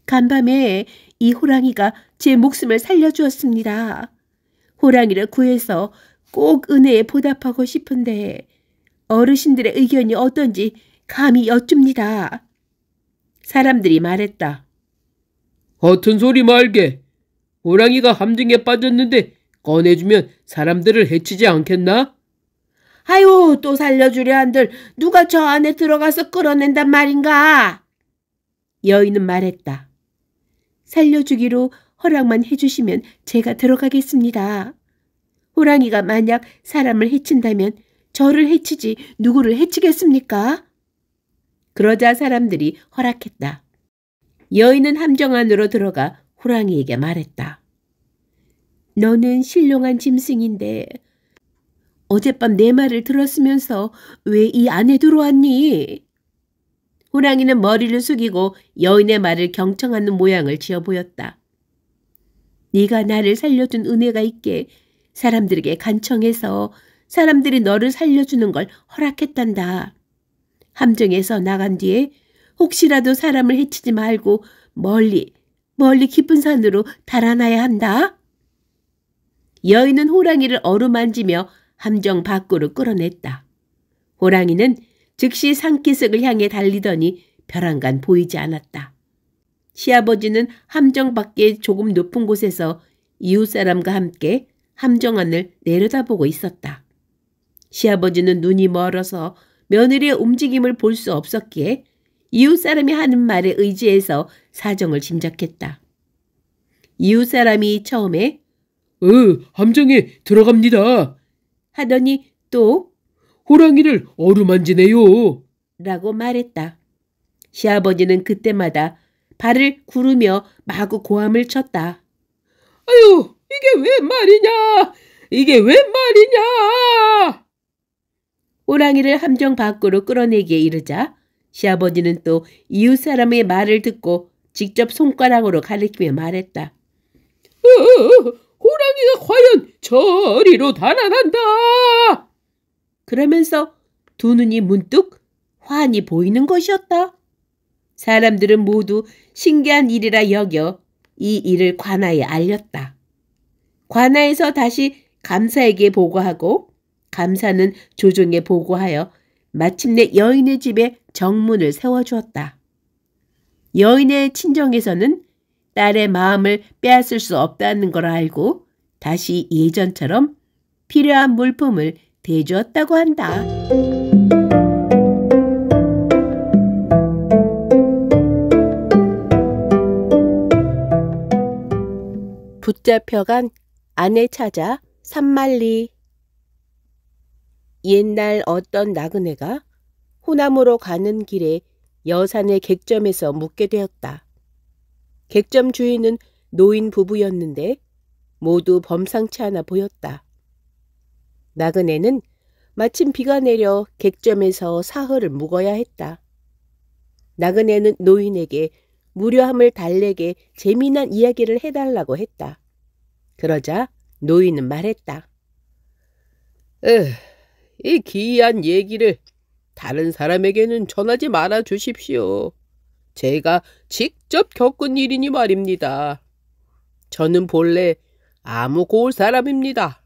간밤에 이 호랑이가 제 목숨을 살려주었습니다. 호랑이를 구해서 꼭 은혜에 보답하고 싶은데 어르신들의 의견이 어떤지 감히 여쭙니다. 사람들이 말했다. 어떤 소리 말게. 호랑이가 함정에 빠졌는데 꺼내주면 사람들을 해치지 않겠나? 아유 또 살려주려 한들 누가 저 안에 들어가서 끌어낸단 말인가. 여인은 말했다. 살려주기로 허락만 해주시면 제가 들어가겠습니다. 호랑이가 만약 사람을 해친다면 저를 해치지 누구를 해치겠습니까? 그러자 사람들이 허락했다. 여인은 함정 안으로 들어가 호랑이에게 말했다. 너는 신령한 짐승인데 어젯밤 내 말을 들었으면서 왜 이 안에 들어왔니? 호랑이는 머리를 숙이고 여인의 말을 경청하는 모양을 지어 보였다. 네가 나를 살려준 은혜가 있게 사람들에게 간청해서 사람들이 너를 살려주는 걸 허락했단다. 함정에서 나간 뒤에 혹시라도 사람을 해치지 말고 멀리 멀리 깊은 산으로 달아나야 한다. 여인은 호랑이를 어루만지며 함정 밖으로 끌어냈다. 호랑이는 즉시 산기슭을 향해 달리더니 벼랑간 보이지 않았다. 시아버지는 함정 밖에 조금 높은 곳에서 이웃 사람과 함께 함정 안을 내려다보고 있었다. 시아버지는 눈이 멀어서 며느리의 움직임을 볼 수 없었기에 이웃 사람이 하는 말에 의지해서 사정을 짐작했다. 이웃 사람이 처음에 으, 어, 함정에 들어갑니다. 하더니 또 호랑이를 어루만지네요. 라고 말했다. 시아버지는 그때마다 발을 구르며 마구 고함을 쳤다. 아유, 이게 웬 말이냐! 이게 웬 말이냐! 호랑이를 함정 밖으로 끌어내기에 이르자 시아버지는 또 이웃 사람의 말을 듣고 직접 손가락으로 가리키며 말했다. 으으으, 호랑이가 과연 저리로 달아난다. 그러면서 두 눈이 문득 환히 보이는 것이었다. 사람들은 모두 신기한 일이라 여겨 이 일을 관아에 알렸다. 관아에서 다시 감사에게 보고하고 감사는 조정에 보고하여 마침내 여인의 집에 정문을 세워주었다. 여인의 친정에서는 딸의 마음을 빼앗을 수 없다는 걸 알고 다시 예전처럼 필요한 물품을 대주었다고 한다. 붙잡혀간 아내 찾아 산말리 옛날 어떤 나그네가 호남으로 가는 길에 여산의 객점에서 묵게 되었다. 객점 주인은 노인 부부였는데 모두 범상치 않아 보였다. 나그네는 마침 비가 내려 객점에서 사흘을 묵어야 했다. 나그네는 노인에게 무료함을 달래게 재미난 이야기를 해달라고 했다. 그러자 노인은 말했다. 에이, 기이한 얘기를 다른 사람에게는 전하지 말아 주십시오. 제가 직접 겪은 일이니 말입니다. 저는 본래 아무 고울 사람입니다.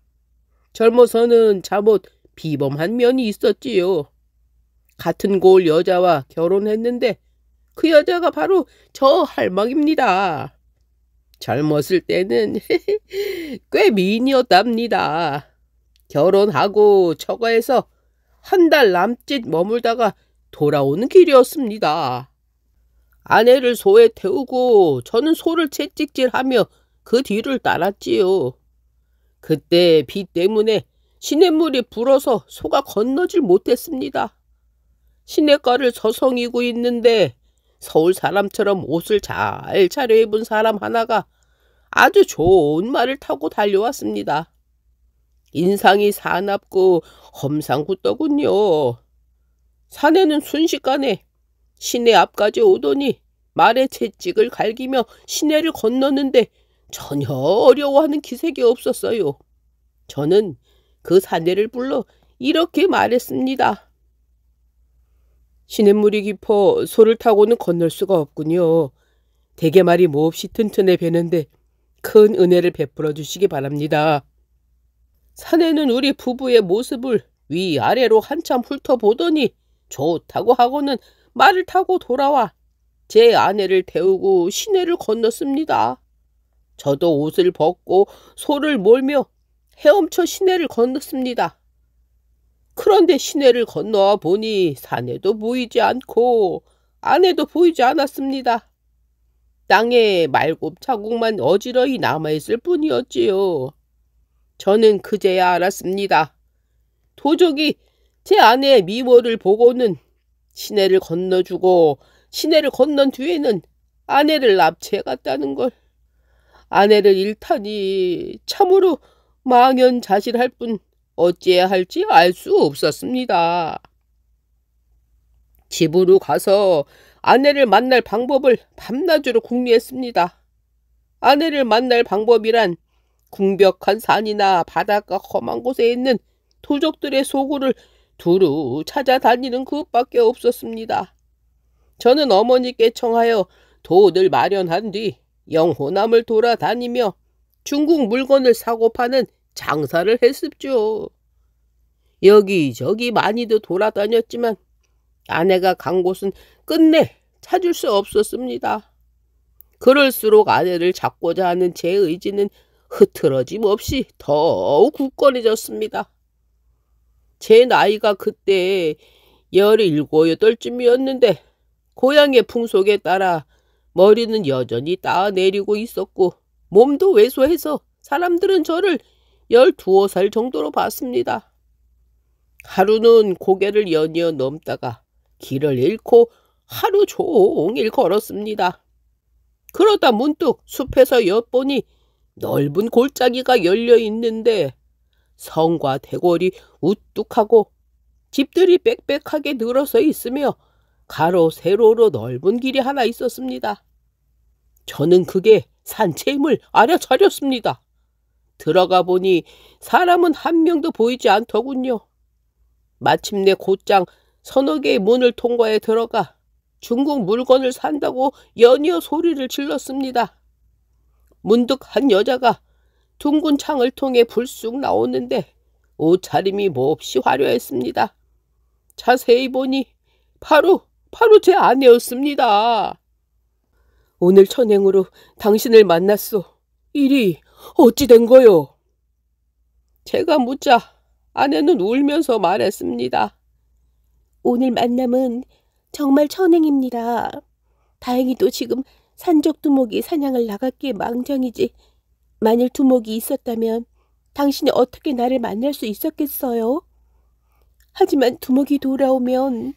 젊어서는 자못 비범한 면이 있었지요. 같은 고을 여자와 결혼했는데 그 여자가 바로 저 할망입니다. 젊었을 때는 꽤 미인이었답니다. 결혼하고 처가에서 한 달 남짓 머물다가 돌아오는 길이었습니다. 아내를 소에 태우고 저는 소를 채찍질하며 그 뒤를 따랐지요. 그때 비 때문에 시냇물이 불어서 소가 건너질 못했습니다. 시냇가를 서성이고 있는데 서울 사람처럼 옷을 잘 차려입은 사람 하나가 아주 좋은 말을 타고 달려왔습니다. 인상이 사납고 험상궂더군요. 사내는 순식간에 시내 앞까지 오더니 말의 채찍을 갈기며 시내를 건넜는데 전혀 어려워하는 기색이 없었어요. 저는 그 사내를 불러 이렇게 말했습니다. 시냇물이 깊어 소를 타고는 건널 수가 없군요. 대게말이 몹시 튼튼해 배는데 큰 은혜를 베풀어 주시기 바랍니다. 사내는 우리 부부의 모습을 위아래로 한참 훑어보더니 좋다고 하고는 말을 타고 돌아와 제 아내를 태우고 시내를 건넜습니다. 저도 옷을 벗고 소를 몰며 헤엄쳐 시내를 건넜습니다. 그런데 시내를 건너와 보니 산에도 보이지 않고 아내도 보이지 않았습니다. 땅에 말굽 자국만 어지러이 남아있을 뿐이었지요. 저는 그제야 알았습니다. 도적이 제 아내의 미모를 보고는 시내를 건너주고 시내를 건넌 뒤에는 아내를 납치해 갔다는 걸. 아내를 잃다니 참으로 망연자실할 뿐 어찌해야 할지 알 수 없었습니다. 집으로 가서 아내를 만날 방법을 밤낮으로 궁리했습니다. 아내를 만날 방법이란 궁벽한 산이나 바닷가 험한 곳에 있는 도적들의 소굴을 두루 찾아다니는 그밖에 없었습니다. 저는 어머니께 청하여 돈을 마련한 뒤 영호남을 돌아다니며 중국 물건을 사고 파는 장사를 했습죠. 여기저기 많이도 돌아다녔지만 아내가 간 곳은 끝내 찾을 수 없었습니다. 그럴수록 아내를 잡고자 하는 제 의지는 흐트러짐 없이 더욱 굳건해졌습니다. 제 나이가 그때 열일곱, 여덟쯤이었는데 고향의 풍속에 따라 머리는 여전히 따내리고 있었고 몸도 왜소해서 사람들은 저를 열두어 살 정도로 봤습니다. 하루는 고개를 연이어 넘다가 길을 잃고 하루 종일 걸었습니다. 그러다 문득 숲에서 엿보니 넓은 골짜기가 열려 있는데 성과 대궐이 우뚝하고 집들이 빽빽하게 늘어서 있으며 가로 세로로 넓은 길이 하나 있었습니다. 저는 그게 산채임을 알아차렸습니다. 들어가 보니 사람은 한 명도 보이지 않더군요. 마침내 곧장 서너 개의 문을 통과해 들어가 중국 물건을 산다고 연이어 소리를 질렀습니다. 문득 한 여자가 둥근 창을 통해 불쑥 나오는데 옷차림이 몹시 화려했습니다. 자세히 보니 바로 바로 제 아내였습니다. 오늘 천행으로 당신을 만났소. 일이 어찌 된 거요? 제가 묻자 아내는 울면서 말했습니다. 오늘 만남은 정말 천행입니다. 다행히도 지금 산적두목이 사냥을 나갔기에 망정이지 만일 두목이 있었다면 당신이 어떻게 나를 만날 수 있었겠어요? 하지만 두목이 돌아오면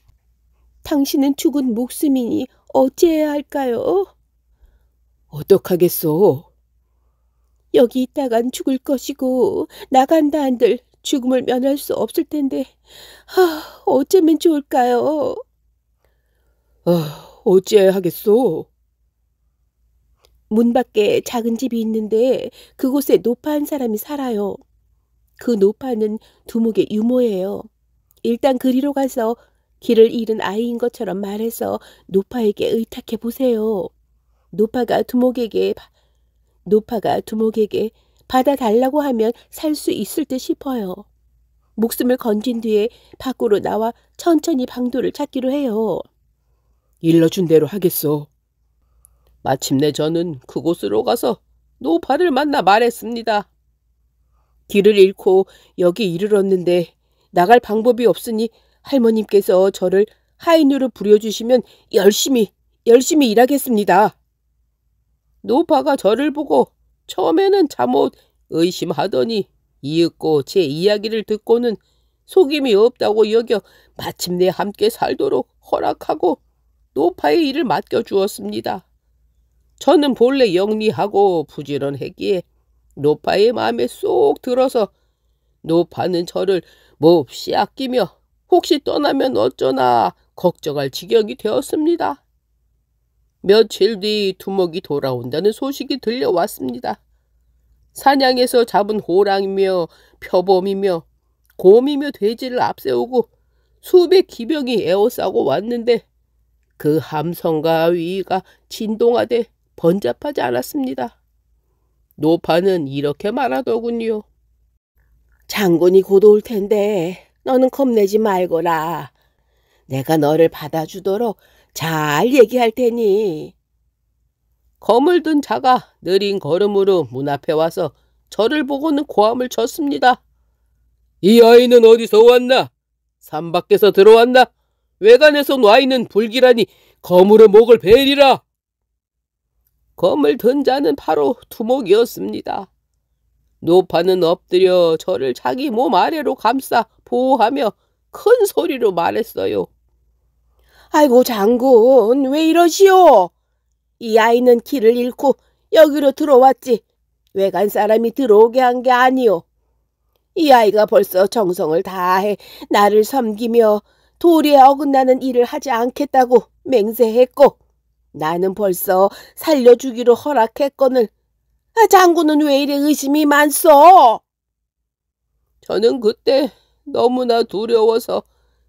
당신은 죽은 목숨이니 어찌해야 할까요? 어떡하겠소? 여기 있다간 죽을 것이고 나간다 한들 죽음을 면할 수 없을 텐데 하, 어쩌면 좋을까요? 아, 어찌해야 하겠소? 문 밖에 작은 집이 있는데 그곳에 노파한 사람이 살아요. 그 노파는 두목의 유모예요. 일단 그리로 가서 길을 잃은 아이인 것처럼 말해서 노파에게 의탁해 보세요. 노파가 두목에게 노파가 두목에게 받아달라고 하면 살 수 있을 듯 싶어요. 목숨을 건진 뒤에 밖으로 나와 천천히 방도를 찾기로 해요. 일러준 대로 하겠소. 마침내 저는 그곳으로 가서 노파를 만나 말했습니다. 길을 잃고 여기 이르렀는데 나갈 방법이 없으니 할머님께서 저를 하인으로 부려주시면 열심히 열심히 일하겠습니다. 노파가 저를 보고 처음에는 잠옷 의심하더니 이윽고 제 이야기를 듣고는 속임이 없다고 여겨 마침내 함께 살도록 허락하고 노파의 일을 맡겨주었습니다. 저는 본래 영리하고 부지런했기에 노파의 마음에 쏙 들어서 노파는 저를 몹시 아끼며 혹시 떠나면 어쩌나 걱정할 지경이 되었습니다. 며칠 뒤 두목이 돌아온다는 소식이 들려왔습니다. 사냥에서 잡은 호랑이며 표범이며 곰이며 돼지를 앞세우고 수백 기병이 에워싸고 왔는데 그 함성과 위가 진동하되 번잡하지 않았습니다. 노파는 이렇게 말하더군요. 장군이 곧 올 텐데 너는 겁내지 말거라. 내가 너를 받아주도록 잘 얘기할 테니. 검을 든 자가 느린 걸음으로 문 앞에 와서 저를 보고는 고함을 쳤습니다. 이 아이는 어디서 왔나? 산 밖에서 들어왔나? 외관에서 와 있는 불길하니 검으로 목을 베리라. 검을 든 자는 바로 두목이었습니다. 노파는 엎드려 저를 자기 몸 아래로 감싸 보호하며 큰 소리로 말했어요. 아이고 장군 왜 이러시오? 이 아이는 길을 잃고 여기로 들어왔지 외간 사람이 들어오게 한 게 아니오. 이 아이가 벌써 정성을 다해 나를 섬기며 도리에 어긋나는 일을 하지 않겠다고 맹세했고 나는 벌써 살려주기로 허락했거늘 아, 장군은 왜 이래 의심이 많소? 저는 그때 너무나 두려워서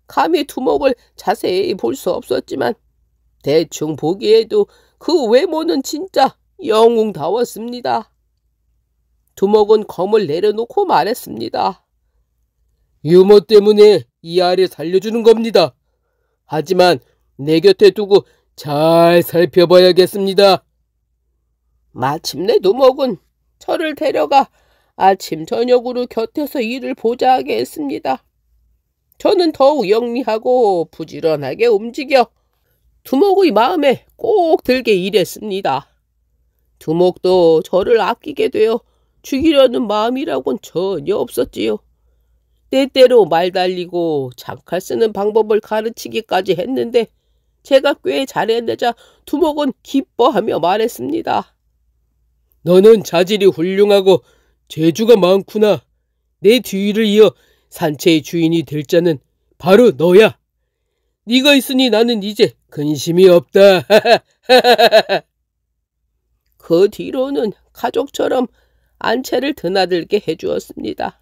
감히 두목을 자세히 볼 수 없었지만 대충 보기에도 그 외모는 진짜 영웅다웠습니다. 두목은 검을 내려놓고 말했습니다. 유모 때문에 이 아래 살려주는 겁니다. 하지만 내 곁에 두고 잘 살펴봐야겠습니다. 마침내 두목은 저를 데려가 아침 저녁으로 곁에서 일을 보자하게 했습니다. 저는 더욱 영리하고 부지런하게 움직여 두목의 마음에 꼭 들게 일했습니다. 두목도 저를 아끼게 되어 죽이려는 마음이라곤 전혀 없었지요. 때때로 말 달리고 장칼 쓰는 방법을 가르치기까지 했는데 제가 꽤 잘해내자 두목은 기뻐하며 말했습니다. 너는 자질이 훌륭하고 재주가 많구나. 내 뒤를 이어 산채의 주인이 될 자는 바로 너야. 네가 있으니 나는 이제 근심이 없다. 그 뒤로는 가족처럼 안채를 드나들게 해주었습니다.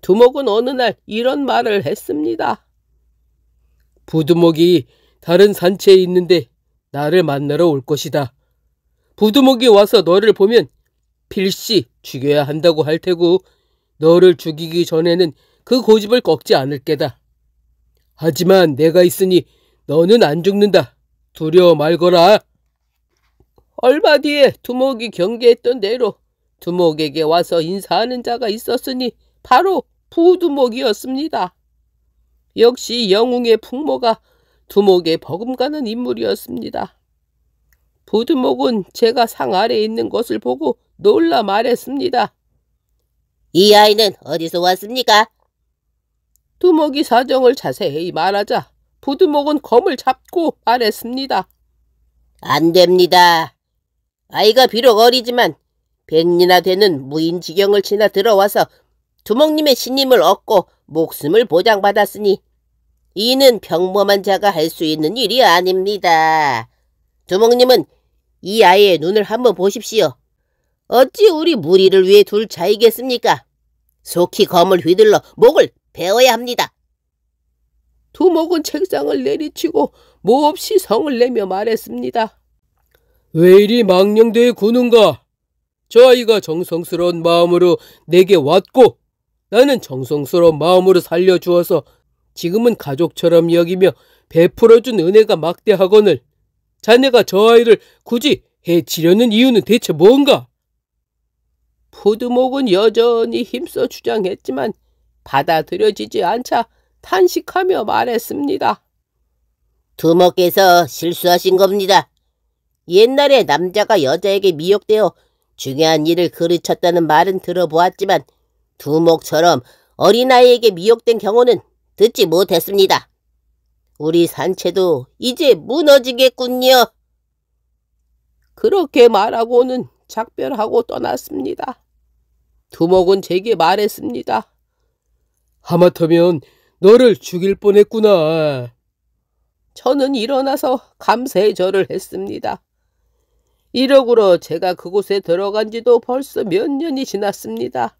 두목은 어느 날 이런 말을 했습니다. 부두목이 다른 산채에 있는데 나를 만나러 올 것이다. 부두목이 와서 너를 보면 필시 죽여야 한다고 할 테고 너를 죽이기 전에는 그 고집을 꺾지 않을 게다. 하지만 내가 있으니 너는 안 죽는다. 두려워 말거라. 얼마 뒤에 두목이 경계했던 대로 두목에게 와서 인사하는 자가 있었으니 바로 부두목이었습니다. 역시 영웅의 풍모가 두목에 버금가는 인물이었습니다. 부두목은 제가 상 아래에 있는 것을 보고 놀라 말했습니다. 이 아이는 어디서 왔습니까? 두목이 사정을 자세히 말하자 부두목은 검을 잡고 말했습니다. 안 됩니다. 아이가 비록 어리지만 백리나 되는 무인 지경을 지나 들어와서 두목님의 신임을 얻고 목숨을 보장받았으니 이는 평범한 자가 할 수 있는 일이 아닙니다. 두목님은 이 아이의 눈을 한번 보십시오. 어찌 우리 무리를 위해 둘 차이겠습니까? 속히 검을 휘둘러 목을 베어야 합니다. 두목은 책상을 내리치고 몹시 성을 내며 말했습니다. 왜 이리 망령되이 구는가? 저 아이가 정성스러운 마음으로 내게 왔고 나는 정성스러운 마음으로 살려주어서 지금은 가족처럼 여기며 베풀어준 은혜가 막대하거늘 자네가 저 아이를 굳이 해치려는 이유는 대체 뭔가? 푸드목은 여전히 힘써 주장했지만 받아들여지지 않자 탄식하며 말했습니다. 두목께서 실수하신 겁니다. 옛날에 남자가 여자에게 미혹되어 중요한 일을 그르쳤다는 말은 들어보았지만 두목처럼 어린아이에게 미혹된 경우는 듣지 못했습니다. 우리 산채도 이제 무너지겠군요. 그렇게 말하고는 작별하고 떠났습니다. 두목은 제게 말했습니다. 하마터면 너를 죽일 뻔했구나. 저는 일어나서 감사의 절을 했습니다. 이러고로 제가 그곳에 들어간 지도 벌써 몇 년이 지났습니다.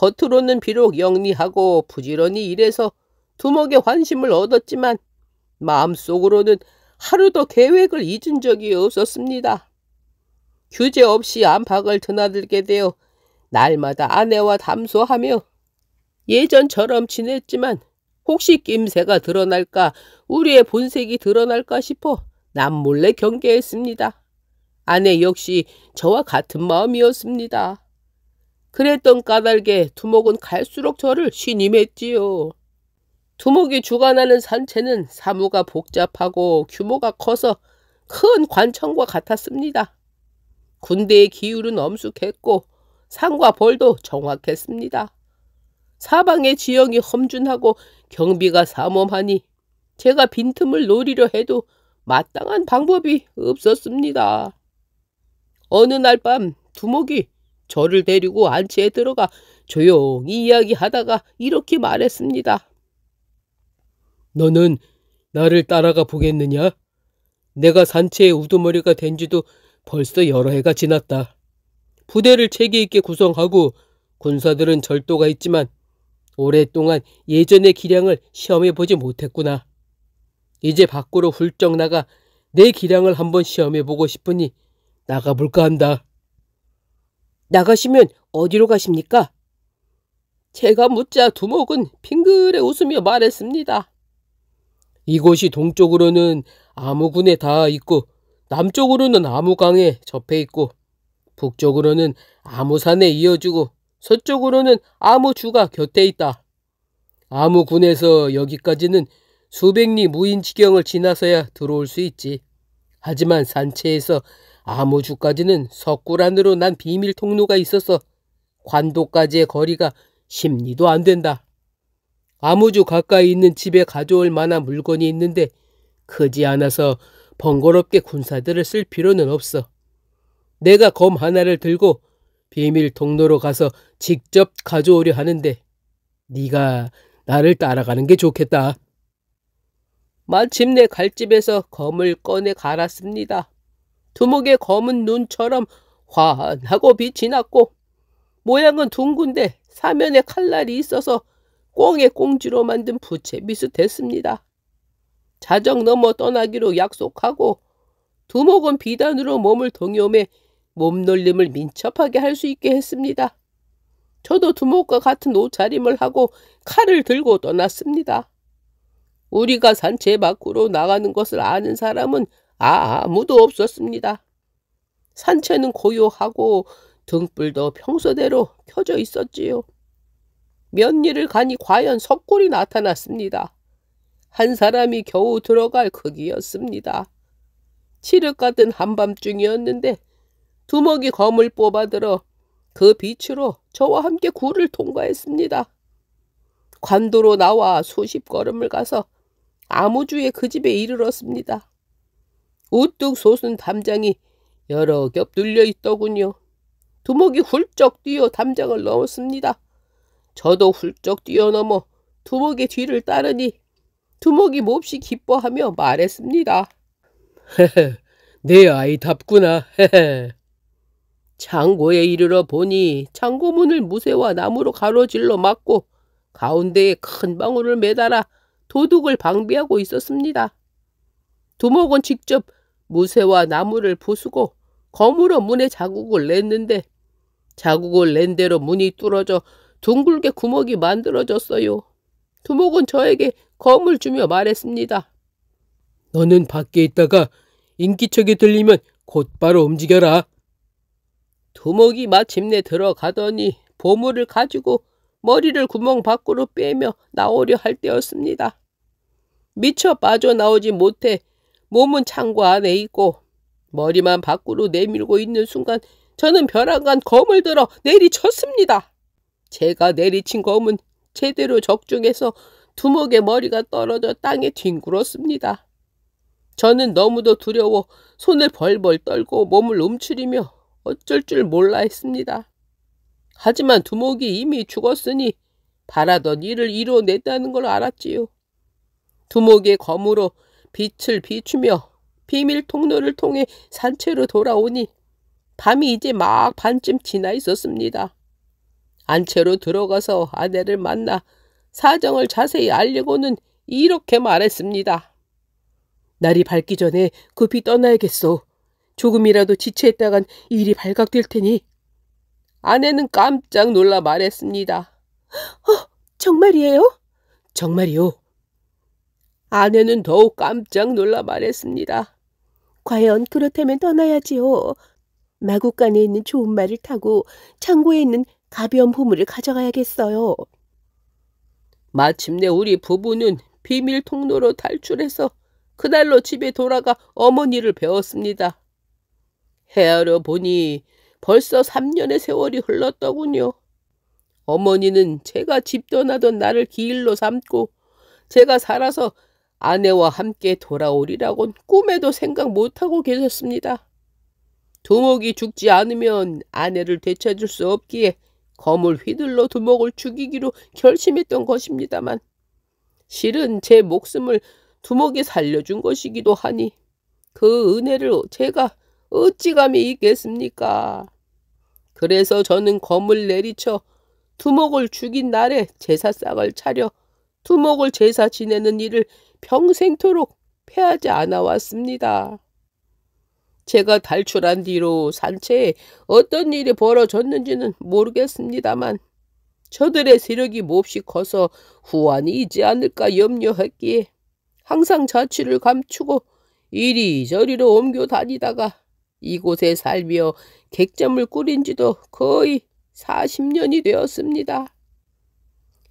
겉으로는 비록 영리하고 부지런히 일해서 두목의 환심을 얻었지만 마음속으로는 하루도 계획을 잊은 적이 없었습니다. 규제 없이 안팎을 드나들게 되어 날마다 아내와 담소하며 예전처럼 지냈지만 혹시 낌새가 드러날까 우리의 본색이 드러날까 싶어 남몰래 경계했습니다. 아내 역시 저와 같은 마음이었습니다. 그랬던 까닭에 두목은 갈수록 저를 신임했지요. 두목이 주관하는 산채는 사무가 복잡하고 규모가 커서 큰 관청과 같았습니다. 군대의 기율은 엄숙했고 산과 벌도 정확했습니다. 사방의 지형이 험준하고 경비가 삼엄하니 제가 빈틈을 노리려 해도 마땅한 방법이 없었습니다. 어느 날 밤 두목이 저를 데리고 안치에 들어가 조용히 이야기하다가 이렇게 말했습니다. 너는 나를 따라가 보겠느냐? 내가 산채의 우두머리가 된 지도 벌써 여러 해가 지났다. 부대를 체계있게 구성하고 군사들은 절도가 있지만 오랫동안 예전의 기량을 시험해보지 못했구나. 이제 밖으로 훌쩍 나가 내 기량을 한번 시험해보고 싶으니 나가볼까 한다. 나가시면 어디로 가십니까? 제가 묻자 두목은 빙그에 웃으며 말했습니다. 이곳이 동쪽으로는 아무군에 닿아 있고 남쪽으로는 아무강에 접해 있고 북쪽으로는 아무산에 이어지고 서쪽으로는 아무주가 곁에 있다. 아무군에서 여기까지는 수백리 무인 지경을 지나서야 들어올 수 있지. 하지만 산체에서 암호주까지는 석굴 안으로 난 비밀 통로가 있어서 관도까지의 거리가 심리도안 된다. 암호주 가까이 있는 집에 가져올 만한 물건이 있는데 크지 않아서 번거롭게 군사들을 쓸 필요는 없어. 내가 검 하나를 들고 비밀 통로로 가서 직접 가져오려 하는데 네가 나를 따라가는 게 좋겠다. 마침내 갈집에서 검을 꺼내 갈았습니다. 두목의 검은 눈처럼 환하고 빛이 났고 모양은 둥근데 사면에 칼날이 있어서 꽁의 꽁지로 만든 부채 비슷했습니다. 자정 넘어 떠나기로 약속하고 두목은 비단으로 몸을 동요매 몸놀림을 민첩하게 할 수 있게 했습니다. 저도 두목과 같은 옷차림을 하고 칼을 들고 떠났습니다. 우리가 산채 밖으로 나가는 것을 아는 사람은 아무도 없었습니다. 산채는 고요하고 등불도 평소대로 켜져 있었지요. 몇 일을 가니 과연 석골이 나타났습니다. 한 사람이 겨우 들어갈 크기였습니다. 칠흑 같은 한밤중이었는데 두목이 검을 뽑아들어 그 빛으로 저와 함께 굴을 통과했습니다. 관도로 나와 수십 걸음을 가서 아무주의 그 집에 이르렀습니다. 우뚝 솟은 담장이 여러 겹 눌려 있더군요. 두목이 훌쩍 뛰어 담장을 넘었습니다. 저도 훌쩍 뛰어넘어 두목의 뒤를 따르니 두목이 몹시 기뻐하며 말했습니다. 헤헤, 내 아이답구나. 헤헤. 창고에 이르러 보니 창고문을 무쇠와 나무로 가로질러 막고 가운데에 큰 방울을 매달아 도둑을 방비하고 있었습니다. 두목은 직접 무쇠와 나무를 부수고 검으로 문에 자국을 냈는데 자국을 낸 대로 문이 뚫어져 둥글게 구멍이 만들어졌어요. 두목은 저에게 검을 주며 말했습니다. 너는 밖에 있다가 인기척이 들리면 곧바로 움직여라. 두목이 마침내 들어가더니 보물을 가지고 머리를 구멍 밖으로 빼며 나오려 할 때였습니다. 미처 빠져나오지 못해 몸은 창고 안에 있고 머리만 밖으로 내밀고 있는 순간 저는 벼랑간 검을 들어 내리쳤습니다. 제가 내리친 검은 제대로 적중해서 두목의 머리가 떨어져 땅에 뒹굴었습니다. 저는 너무도 두려워 손을 벌벌 떨고 몸을 움츠리며 어쩔 줄 몰라 했습니다. 하지만 두목이 이미 죽었으니 바라던 일을 이루어냈다는걸 알았지요. 두목의 검으로 빛을 비추며 비밀 통로를 통해 산채로 돌아오니 밤이 이제 막 반쯤 지나 있었습니다. 안채로 들어가서 아내를 만나 사정을 자세히 알려고는 이렇게 말했습니다. 날이 밝기 전에 급히 떠나야겠소. 조금이라도 지체했다간 일이 발각될 테니. 아내는 깜짝 놀라 말했습니다. 어, 정말이에요? 정말이요. 아내는 더욱 깜짝 놀라 말했습니다. 과연 그렇다면 떠나야지요. 마구간에 있는 좋은 말을 타고 창고에 있는 가벼운 보물을 가져가야겠어요. 마침내 우리 부부는 비밀 통로로 탈출해서 그날로 집에 돌아가 어머니를 배웠습니다. 헤아려 보니 벌써 3년의 세월이 흘렀더군요. 어머니는 제가 집 떠나던 나를 기일로 삼고 제가 살아서 아내와 함께 돌아오리라곤 꿈에도 생각 못하고 계셨습니다. 두목이 죽지 않으면 아내를 되찾을 수 없기에 검을 휘둘러 두목을 죽이기로 결심했던 것입니다만 실은 제 목숨을 두목이 살려준 것이기도 하니 그 은혜를 제가 어찌 감히 잊겠습니까? 그래서 저는 검을 내리쳐 두목을 죽인 날에 제사상을 차려 두목을 제사 지내는 일을 평생토록 패하지 않아 왔습니다. 제가 탈출한 뒤로 산채에 어떤 일이 벌어졌는지는 모르겠습니다만 저들의 세력이 몹시 커서 후환이 있지 않을까 염려했기에 항상 자취를 감추고 이리저리로 옮겨 다니다가 이곳에 살며 객점을 꾸린 지도 거의 40년이 되었습니다.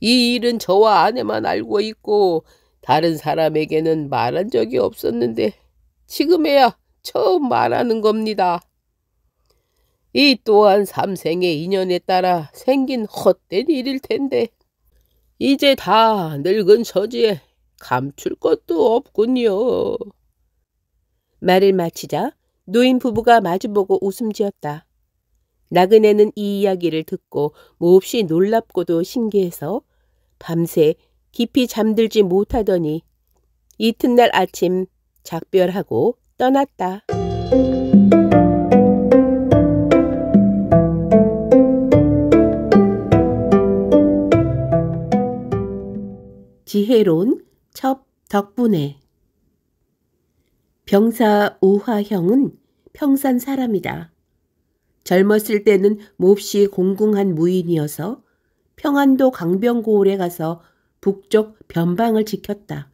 이 일은 저와 아내만 알고 있고 다른 사람에게는 말한 적이 없었는데 지금에야 처음 말하는 겁니다. 이 또한 삼생의 인연에 따라 생긴 헛된 일일 텐데 이제 다 늙은 서지에 감출 것도 없군요. 말을 마치자 노인 부부가 마주보고 웃음 지었다. 나그네는 이 이야기를 듣고 몹시 놀랍고도 신기해서 밤새 깊이 잠들지 못하더니 이튿날 아침 작별하고 떠났다. 지혜로운 첩 덕분에 병사 우화형은 평산 사람이다. 젊었을 때는 몹시 공공한 무인이어서 평안도 강변고을에 가서 북쪽 변방을 지켰다.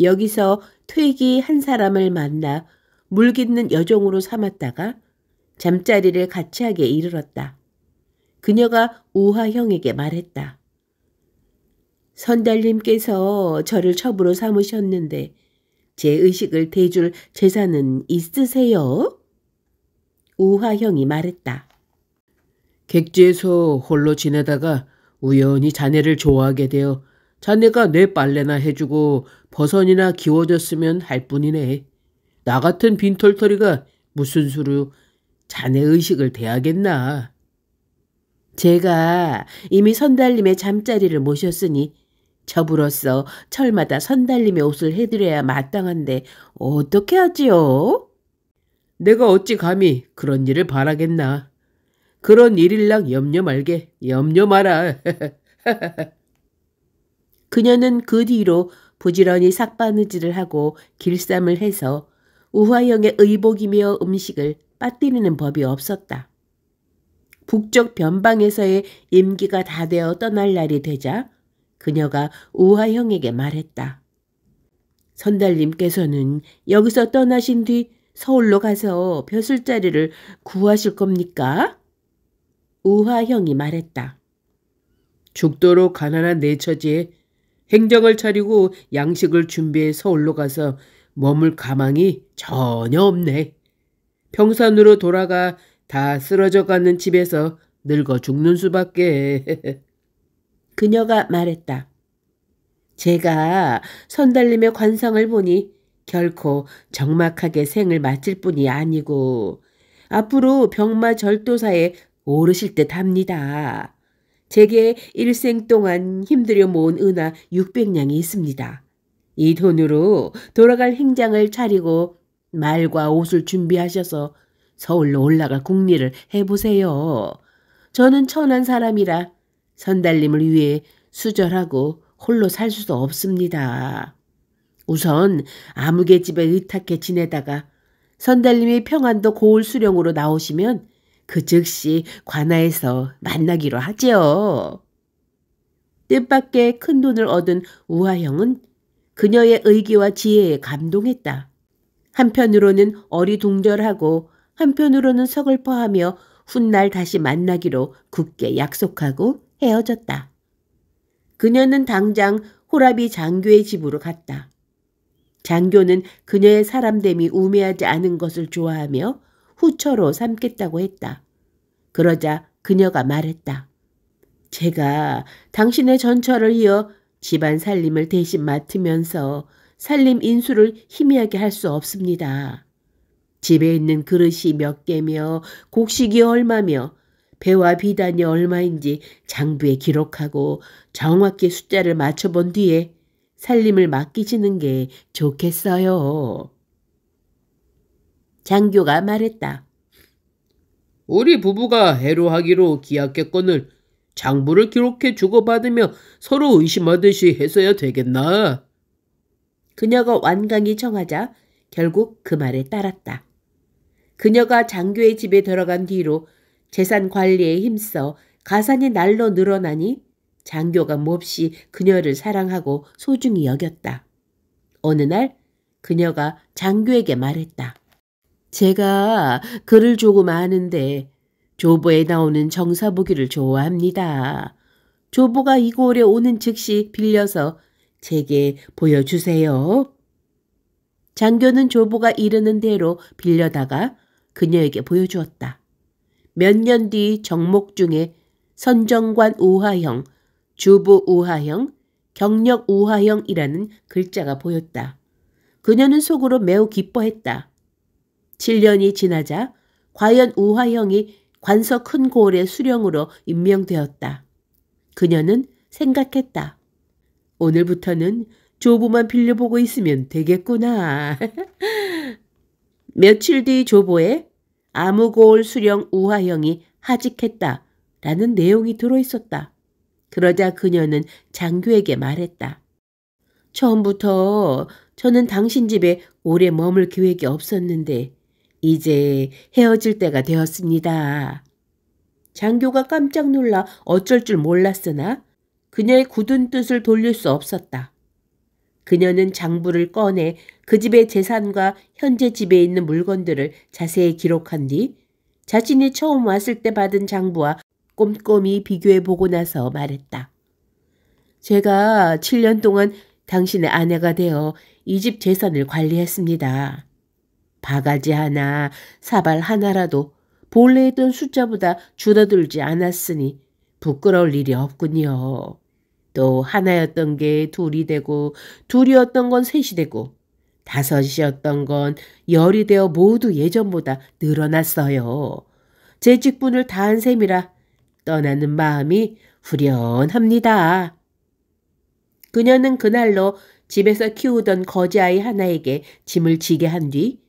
여기서 퇴기 한 사람을 만나 물깃는 여종으로 삼았다가 잠자리를 같이 하게 이르렀다. 그녀가 우화형에게 말했다. 선달님께서 저를 첩으로 삼으셨는데 제 의식을 대줄 재산은 있으세요? 우화형이 말했다. 객지에서 홀로 지내다가 우연히 자네를 좋아하게 되어 자네가 내 빨래나 해주고 버선이나 기워줬으면 할 뿐이네. 나 같은 빈털터리가 무슨 수로 자네 의식을 대하겠나. 제가 이미 선달님의 잠자리를 모셨으니 저부로서 철마다 선달님의 옷을 해드려야 마땅한데 어떻게 하지요? 내가 어찌 감히 그런 일을 바라겠나. 그런 일일락 염려 말게. 염려 마라. 그녀는 그 뒤로 부지런히 삭바느질을 하고 길쌈을 해서 우화영의 의복이며 음식을 빠뜨리는 법이 없었다. 북쪽 변방에서의 임기가 다 되어 떠날 날이 되자 그녀가 우화형에게 말했다. 선달님께서는 여기서 떠나신 뒤 서울로 가서 벼슬자리를 구하실 겁니까? 우화형이 말했다. 죽도록 가난한 내 처지에 행정을 차리고 양식을 준비해 서울로 가서 머물 가망이 전혀 없네. 평산으로 돌아가 다 쓰러져 가는 집에서 늙어 죽는 수밖에. 그녀가 말했다. 제가 선달님의 관상을 보니 결코 적막하게 생을 마칠 뿐이 아니고 앞으로 병마 절도사에 오르실 듯 합니다. 제게 일생 동안 힘들여 모은 은하 600냥이 있습니다. 이 돈으로 돌아갈 행장을 차리고 말과 옷을 준비하셔서 서울로 올라가 국리를 해보세요. 저는 천한 사람이라 선달님을 위해 수절하고 홀로 살 수도 없습니다. 우선 아무개 집에 의탁해 지내다가 선달님이 평안도 고을 수령으로 나오시면 그 즉시 관아에서 만나기로 하지요. 뜻밖의 큰 돈을 얻은 우아형은 그녀의 의기와 지혜에 감동했다. 한편으로는 어리둥절하고 한편으로는 서글퍼하며 훗날 다시 만나기로 굳게 약속하고 헤어졌다. 그녀는 당장 호라비 장교의 집으로 갔다. 장교는 그녀의 사람됨이 우매하지 않은 것을 좋아하며 후처로 삼겠다고 했다. 그러자 그녀가 말했다. 제가 당신의 전처를 이어 집안 살림을 대신 맡으면서 살림 인수를 희미하게 할 수 없습니다. 집에 있는 그릇이 몇 개며 곡식이 얼마며 배와 비단이 얼마인지 장부에 기록하고 정확히 숫자를 맞춰본 뒤에 살림을 맡기시는 게 좋겠어요. 장교가 말했다. 우리 부부가 해로하기로 기약했건을 장부를 기록해 주고받으며 서로 의심하듯이 했어야 되겠나? 그녀가 완강히 청하자 결국 그 말에 따랐다. 그녀가 장교의 집에 들어간 뒤로 재산 관리에 힘써 가산이 날로 늘어나니 장교가 몹시 그녀를 사랑하고 소중히 여겼다. 어느 날 그녀가 장교에게 말했다. 제가 글을 조금 아는데 조보에 나오는 정사보기를 좋아합니다. 조보가 이골에 오는 즉시 빌려서 제게 보여주세요. 장교는 조보가 이르는 대로 빌려다가 그녀에게 보여주었다. 몇 년 뒤 정목 중에 선정관 우하형, 주부 우하형, 경력 우하형이라는 글자가 보였다. 그녀는 속으로 매우 기뻐했다. 7년이 지나자 과연 우화형이 관서 큰 고을의 수령으로 임명되었다. 그녀는 생각했다. 오늘부터는 조보만 빌려보고 있으면 되겠구나. 며칠 뒤 조보에 아무고을 수령 우화형이 하직했다. 라는 내용이 들어있었다. 그러자 그녀는 장교에게 말했다. 처음부터 저는 당신 집에 오래 머물 계획이 없었는데 이제 헤어질 때가 되었습니다. 장교가 깜짝 놀라 어쩔 줄 몰랐으나 그녀의 굳은 뜻을 돌릴 수 없었다. 그녀는 장부를 꺼내 그 집의 재산과 현재 집에 있는 물건들을 자세히 기록한 뒤 자신이 처음 왔을 때 받은 장부와 꼼꼼히 비교해 보고 나서 말했다. 제가 7년 동안 당신의 아내가 되어 이 집 재산을 관리했습니다. 바가지 하나, 사발 하나라도 본래 있던 숫자보다 줄어들지 않았으니 부끄러울 일이 없군요. 또 하나였던 게 둘이 되고 둘이었던 건 셋이 되고 다섯이었던 건 열이 되어 모두 예전보다 늘어났어요. 제 직분을 다 한 셈이라 떠나는 마음이 후련합니다. 그녀는 그날로 집에서 키우던 거지아이 하나에게 짐을 지게 한뒤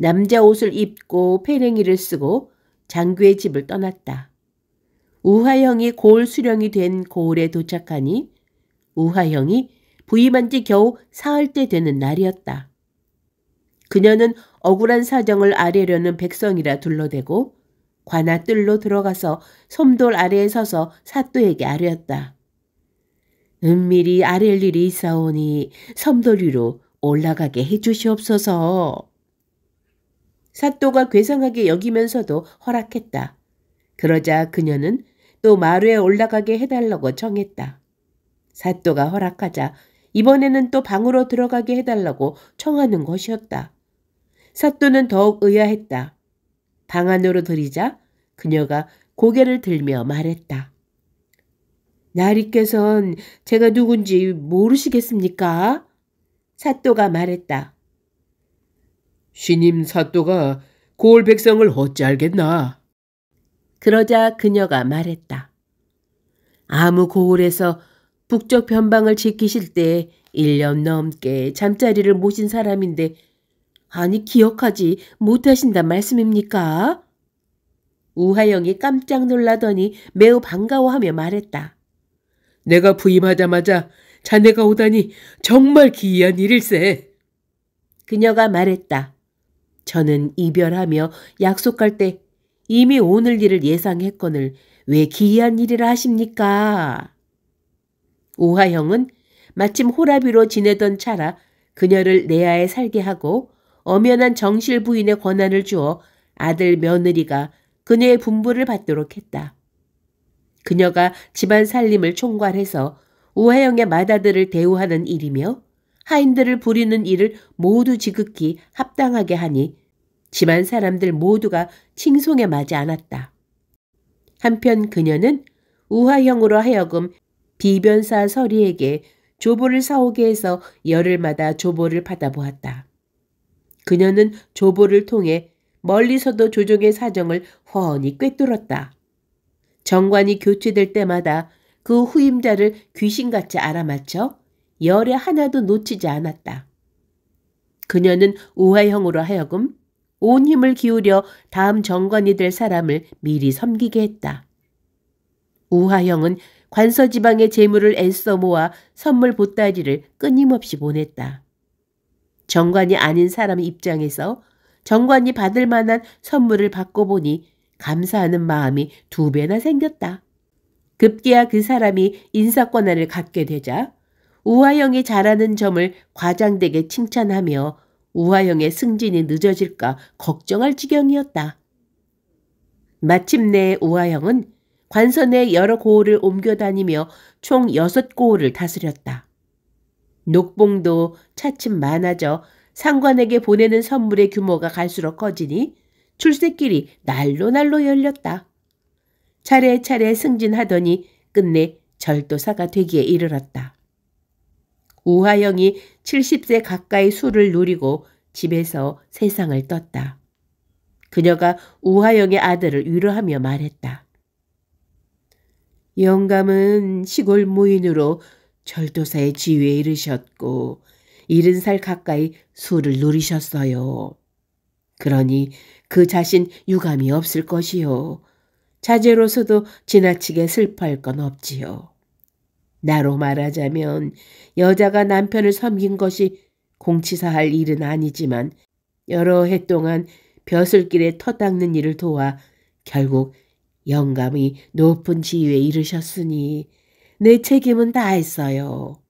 남자 옷을 입고 패랭이를 쓰고 장교의 집을 떠났다. 우하형이 고을 수령이 된 고을에 도착하니 우하형이 부임한 지 겨우 사흘 째 되는 날이었다. 그녀는 억울한 사정을 아뢰려는 백성이라 둘러대고 관아 뜰로 들어가서 솜돌 아래에 서서 사또에게 아뢰었다. 은밀히 음, 아랠 일이 있사오니 섬돌 위로 올라가게 해주시옵소서. 사또가 괴상하게 여기면서도 허락했다. 그러자 그녀는 또 마루에 올라가게 해달라고 청했다. 사또가 허락하자 이번에는 또 방으로 들어가게 해달라고 청하는 것이었다. 사또는 더욱 의아했다. 방 안으로 들이자 그녀가 고개를 들며 말했다. 나리께선 제가 누군지 모르시겠습니까? 사또가 말했다. 신임 사또가 고을 백성을 어찌 알겠나? 그러자 그녀가 말했다. 아무 고을에서 북쪽 변방을 지키실 때 1년 넘게 잠자리를 모신 사람인데 아니 기억하지 못하신단 말씀입니까? 우하영이 깜짝 놀라더니 매우 반가워하며 말했다. 내가 부임하자마자 자네가 오다니 정말 기이한 일일세. 그녀가 말했다. 저는 이별하며 약속할 때 이미 오늘 일을 예상했거늘 왜 기이한 일이라 하십니까? 오하영은 마침 호라비로 지내던 차라 그녀를 내아에 살게 하고 엄연한 정실 부인의 권한을 주어 아들 며느리가 그녀의 분부를 받도록 했다. 그녀가 집안 살림을 총괄해서 우하영의 맏아들을 대우하는 일이며 하인들을 부리는 일을 모두 지극히 합당하게 하니 집안 사람들 모두가 칭송에 맞지 않았다. 한편 그녀는 우화형으로 하여금 비변사 서리에게 조보를 사오게 해서 열흘마다 조보를 받아보았다. 그녀는 조보를 통해 멀리서도 조종의 사정을 훤히 꿰뚫었다. 정관이 교체될 때마다 그 후임자를 귀신같이 알아맞혀 열에 하나도 놓치지 않았다. 그녀는 우화형으로 하여금 온 힘을 기울여 다음 정관이 될 사람을 미리 섬기게 했다. 우화형은 관서 지방의 재물을 애써 모아 선물 보따리를 끊임없이 보냈다. 정관이 아닌 사람 입장에서 정관이 받을 만한 선물을 받고 보니 감사하는 마음이 두 배나 생겼다. 급기야 그 사람이 인사권한을 갖게 되자 우화영이 잘하는 점을 과장되게 칭찬하며 우화영의 승진이 늦어질까 걱정할 지경이었다. 마침내 우화영은 관선의 여러 고을을 옮겨 다니며 총 여섯 고을을 다스렸다. 녹봉도 차츰 많아져 상관에게 보내는 선물의 규모가 갈수록 커지니 출세길이 날로 날로 열렸다. 차례차례 승진하더니 끝내 절도사가 되기에 이르렀다. 우화영이 70세 가까이 술을 누리고 집에서 세상을 떴다. 그녀가 우화영의 아들을 위로하며 말했다. 영감은 시골 무인으로 절도사의 지위에 이르셨고 70살 가까이 술을 누리셨어요. 그러니 그 자신 유감이 없을 것이요. 자제로서도 지나치게 슬퍼할 건 없지요. 나로 말하자면 여자가 남편을 섬긴 것이 공치사할 일은 아니지만 여러 해 동안 벼슬길에 터닦는 일을 도와 결국 영감이 높은 지위에 이르셨으니 내 책임은 다했어요.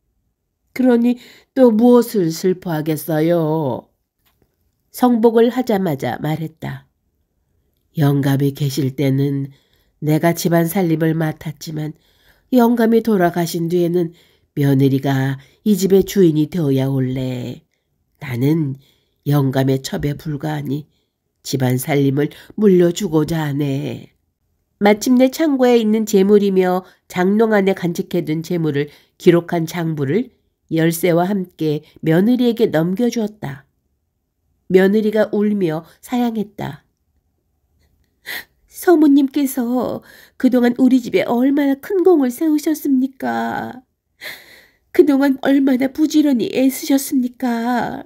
그러니 또 무엇을 슬퍼하겠어요. 성복을 하자마자 말했다. 영감이 계실 때는 내가 집안 살림을 맡았지만 영감이 돌아가신 뒤에는 며느리가 이 집의 주인이 되어야 올래. 나는 영감의 첩에 불과하니 집안 살림을 물려주고자 하네. 마침내 창고에 있는 재물이며 장롱 안에 간직해둔 재물을 기록한 장부를 열쇠와 함께 며느리에게 넘겨주었다. 며느리가 울며 사양했다. 서모님께서 그동안 우리 집에 얼마나 큰 공을 세우셨습니까? 그동안 얼마나 부지런히 애쓰셨습니까?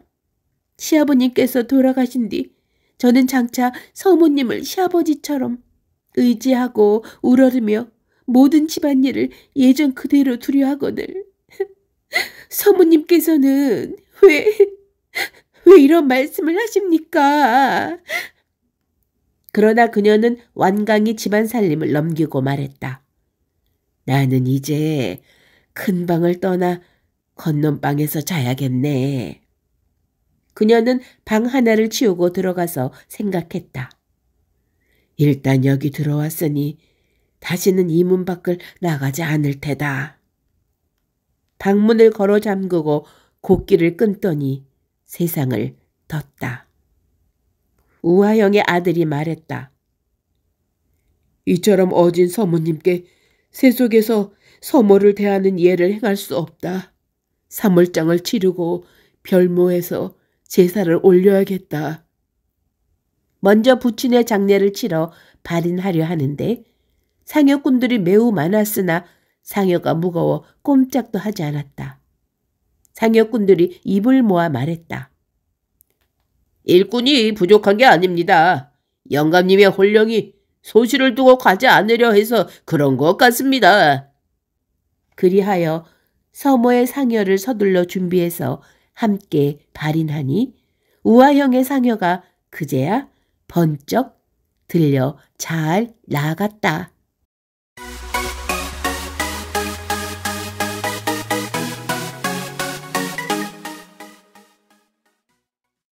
시아버님께서 돌아가신 뒤 저는 장차 서모님을 시아버지처럼 의지하고 우러르며 모든 집안일을 예전 그대로 두려 하거늘 서모님께서는 왜, 왜 이런 말씀을 하십니까? 그러나 그녀는 완강히 집안 살림을 넘기고 말했다. 나는 이제 큰 방을 떠나 건넌방에서 자야겠네. 그녀는 방 하나를 치우고 들어가서 생각했다. 일단 여기 들어왔으니 다시는 이 문 밖을 나가지 않을 테다. 방문을 걸어 잠그고 곡기를 끊더니 세상을 떴다. 우하영의 아들이 말했다. 이처럼 어진 서모님께 세속에서 서모를 대하는 예를 행할 수 없다. 사물장을 치르고 별모해서 제사를 올려야겠다. 먼저 부친의 장례를 치러 발인하려 하는데 상여꾼들이 매우 많았으나 상여가 무거워 꼼짝도 하지 않았다. 상여꾼들이 입을 모아 말했다. 일꾼이 부족한 게 아닙니다. 영감님의 혼령이 소실을 두고 가지 않으려 해서 그런 것 같습니다. 그리하여 서모의 상여를 서둘러 준비해서 함께 발인하니 우아형의 상여가 그제야 번쩍 들려 잘 나갔다.